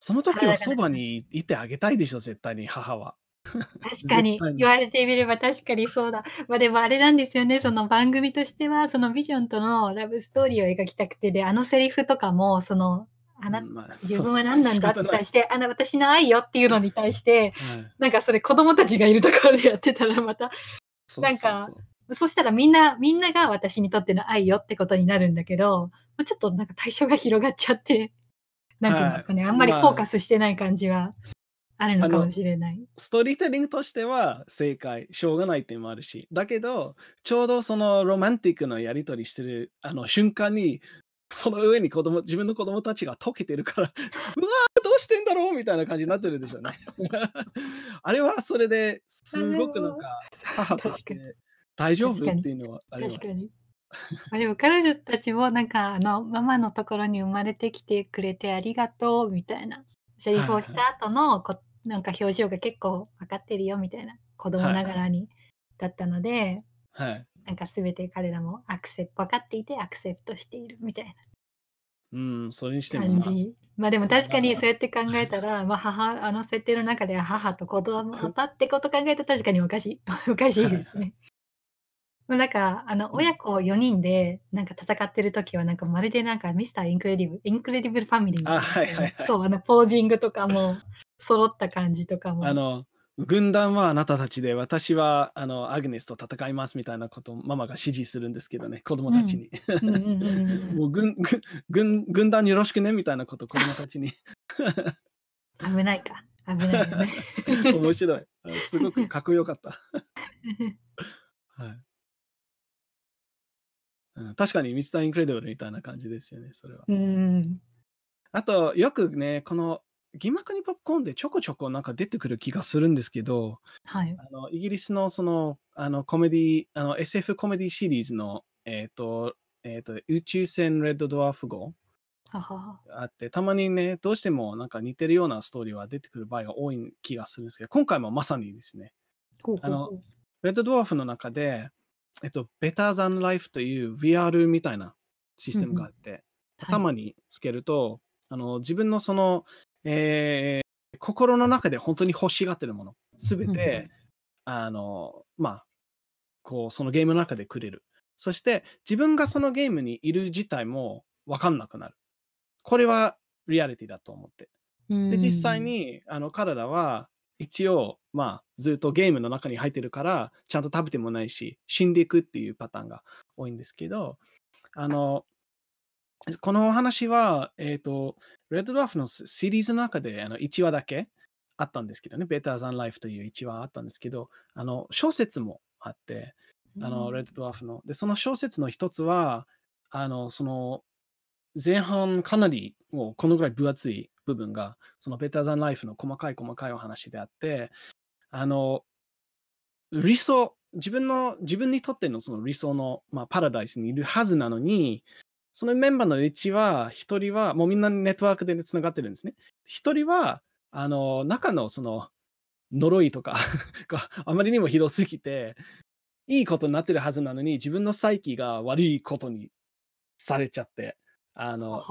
Speaker 2: その時はそばにいてあげたいでしょ、絶対に母は。確
Speaker 1: かに言われてみれば確かにそうだ。まあでもあれなんですよね、その番組としては、そのビジョンとのラブストーリーを描きたくてで、あのセリフとかも、その、あな、まあ、自分は何なんだって対して、あの私の愛よっていうのに対して、はい、なんかそれ子供たちがいるところでやってたらまた、なんか、そしたらみんな、みんなが私にとっての愛よってことになるんだけど、ちょっとなんか対象が広がっちゃって、なんていうんですかね、はい、あんまりフォーカスしてない感じは。まああるのかもしれない。
Speaker 2: ストーリーテリングとしては正解、しょうがない点もあるし、だけど、ちょうどそのロマンティックなやり取りしてるあの瞬間に、その上に子供自分の子供たちが溶けてるから、うわー、どうしてんだろうみたいな感じになってるでしょうね。あれはそれですごくなんか、母として大丈夫っていうのはあります。
Speaker 1: までも彼女たちもなんかあのママのところに生まれてきてくれてありがとうみたいなセリフをした後のこなんか表情が結構分かってるよみたいな子供ながらに、だったので、はい、なんか全て彼らもアクセプ分かっていてアクセプトしているみたいなうん、それにしても、感じまあでも確かにそうやって考えたら、まあ母、あの設定の中では母と子供だ ってこと考えたら確かにおかしい。おかしいですね。まあなんか、あの、親子4人でなんか戦ってる時は、なんかまるでなんかミスターインクレディブインクレディブルファミリーみたいな、そう、あの、ポージングとかも、揃った感じとかも。あ
Speaker 2: の軍団はあなたたちで、私はあのアグネスと戦いますみたいなことをママが指示するんですけどね、子供たちに。もう軍軍軍団よろしくねみたいなこと子供たちに。
Speaker 1: 危ないか。危ない
Speaker 2: ね。面白い。すごくかっこよかった。はい、うん、確かにミスターインクレディブルみたいな感じですよね、それは。う
Speaker 1: ん
Speaker 2: あと、よくね、この疑惑にポップコーンでちょこちょこなんか出てくる気がするんですけど、はい、あのイギリスのそのあのコメディあの SF コメディシリーズの、えーとえーと、宇宙船レッドドワーフ号あってたまにねどうしてもなんか似てるようなストーリーは出てくる場合が多い気がするんですけど今回もまさにですねあのレッドドワーフの中で、えっ、と、ベターザンライフという VR みたいなシステムがあって、うん、頭につけると、はい、あの自分のそのえー、心の中で本当に欲しがってるもの、すべて、あの、まあ、こう、そのゲームの中でくれる。そして、自分がそのゲームにいる自体も分かんなくなる。これはリアリティだと思って。で、実際に、あの、体は、一応、まあ、ずっとゲームの中に入ってるから、ちゃんと食べてもないし、死んでいくっていうパターンが多いんですけど、あの、このお話は、えっ、ー、と、レッドドワーフのシリーズの中であの1話だけあったんですけどね、ベターザンライフという1話あったんですけど、あの小説もあって、あのレッドドワーフの。で、その小説の一つは、あのその前半かなりもうこのぐらい分厚い部分が、そのベ e t t e r t h の細かい細かいお話であって、あの理想、自分の、自分にとってのその理想の、まあ、パラダイスにいるはずなのに、そのメンバーのうちは、1人は、もうみんなネットワークでつながってるんですね。1人は、あの、中のその、呪いとかが あまりにもひどすぎて、いいことになってるはずなのに、自分の再起が悪いことにされちゃって、あの、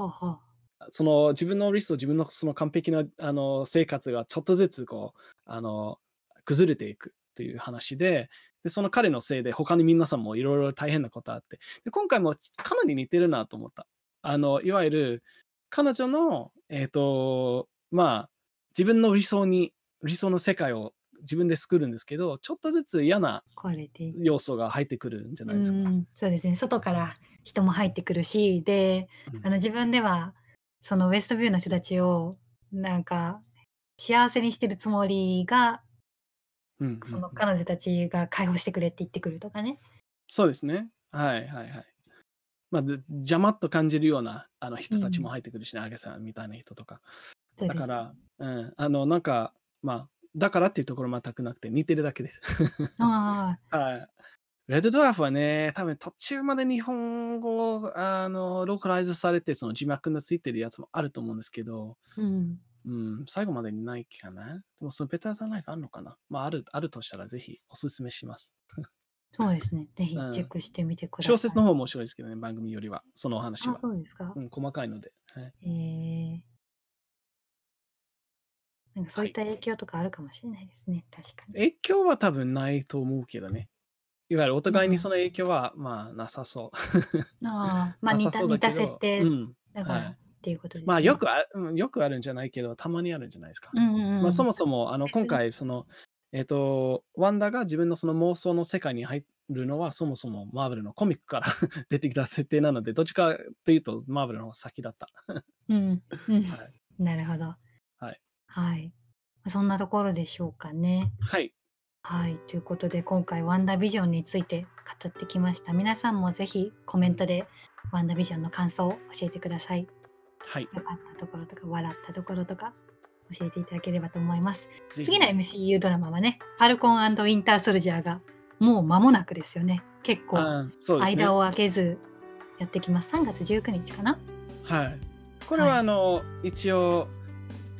Speaker 2: その自分のリスト、自分のその完璧なあの生活がちょっとずつこう、あの、崩れていくという話で、で、その彼のせいで他に皆さんもいろいろ大変なことあって。で、今回もかなり似てるなと思った。あの、いわゆる、彼女の、えっ、ー、と、まあ、自分の理想に、理想の世界を自分で作るんですけど、ちょっとずつ嫌な要素が入ってくるんじ
Speaker 1: ゃないですか。うそうですね。外から人も入ってくるし、で、うん、あの自分では、そのウエストビューの人たちを、なんか、幸せにしてるつもりが、うんその彼女たちが解放してくれって言ってくるとかね。
Speaker 2: そうですね。はいはいはい。まあ、邪魔っと感じるようなあの人たちも入ってくるしね、あ、げ、さんみたいな人とか。だから、うん、あの、なんか、まあ、だからっていうところ全くなくて、似てるだけです。ああ。はい。レッドドワーフはね、多分途中まで日本語、あの、ローカライズされて、その字幕のついてるやつもあると思うんですけど、うん、うん、最後までにないかな。でも、そのベターザンライフあるのかなまあ、ある、あるとしたらぜひおすすめします。
Speaker 1: そうですね。ぜひチェックしてみてください。うん、小説の方も
Speaker 2: 面白いですけどね、番組よりは、そのお話は。そうですか、うん。細かいので。はい、
Speaker 1: えーなんかそういった影響とかあるかもしれないですね、はい、確かに。
Speaker 2: 影響は多分ないと思うけどね。いわゆるお互いにその影響は、まあなさそう。
Speaker 1: ああ、まあ似た 似た設定だから、っていうことです、ね、ま
Speaker 2: あよくあ、よくあるんじゃないけど、たまにあるんじゃないですか。うんまあ、そもそもあの今回、その、えっ、ー、と、ワンダが自分のその妄想の世界に入るのは、そもそもマーブルのコミックから 出てきた設定なので、どっちかというと、マーブルの方が先だった。
Speaker 1: うん、はい、なるほど。はい。はい。そんなところでしょうかね。はい。はい。ということで、今回、ワンダービジョンについて語ってきました。皆さんもぜひコメントで、ワンダービジョンの感想を教えてください。はい、良かったところとか笑ったところとか教えていただければと思います。次の MCU ドラマはね、ファルコンウィンター・ソルジャーがもう間もなくですよね。結
Speaker 2: 構、間を空
Speaker 1: けずやってきます。す、ね、3月19日かな。はい。これはあ
Speaker 2: の、はい、一応、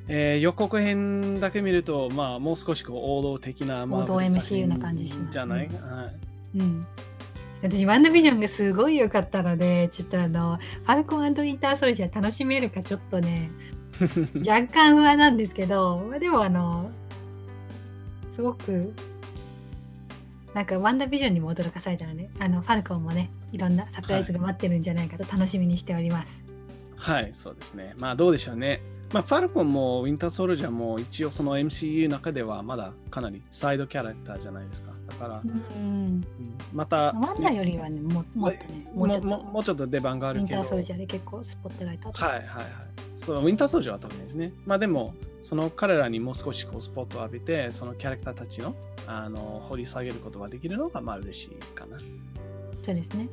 Speaker 2: えー、予告編だけ見ると、まあ、もう少しこう王道的な、王道 MCU な感じします、じゃない、は
Speaker 1: いうん私、ワンダービジョンがすごい良かったので、ちょっとあの、ファルコンィンターソルジャー楽しめるかちょっとね、
Speaker 2: 若
Speaker 1: 干不安なんですけど、でもあの、すごく、なんかワンダービジョンにも驚かされたのね、あの、ファルコンもね、いろんなサプライズが待ってるんじゃないかと楽しみにしております。
Speaker 2: はい、はい、そうですね。まあどうでしょうね。まあ、ファルコンもウィンターソルジャーも一応その MCU の中ではまだかなりサイドキャラクターじゃないですか。だから、うん、また、ワ
Speaker 1: ンダよりはね、ももっとねもう
Speaker 2: も、もうちょっと出番があるけど。ウィンターソルジ
Speaker 1: ャーで結構スポットライトはいはい
Speaker 2: はい。そうウィンターソルジャーは特にですね。まあでも、その彼らにもう少しこうスポットを浴びて、そのキャラクターたちのあの掘り下げることができるのがまあ嬉しいかな。
Speaker 1: そうですね。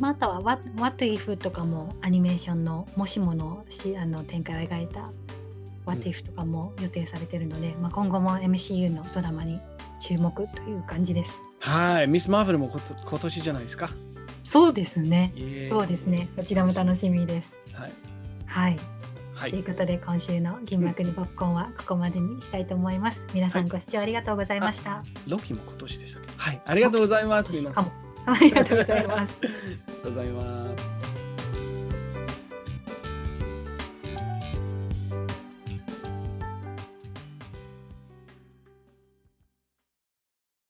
Speaker 1: まあ、あとは What「What If」とかもアニメーションのもしものしあの展開を描いた「What If」とかも予定されてるので、まあ、今後も MCU のドラマに注目という感じです。
Speaker 2: はい、ミス・マーベルもこと今年じゃないです
Speaker 1: か。そうですね。そうですね。そちらも楽しみです。はい。はい。はい、ということで今週の銀幕にポップコーンはここまでにしたいと思います。皆さんご視聴ありがとうございました。は
Speaker 2: い、ロキも今年でしたはい、ありがとうございます。皆さん。あ
Speaker 1: りがとうございます。あり
Speaker 2: がとうございます。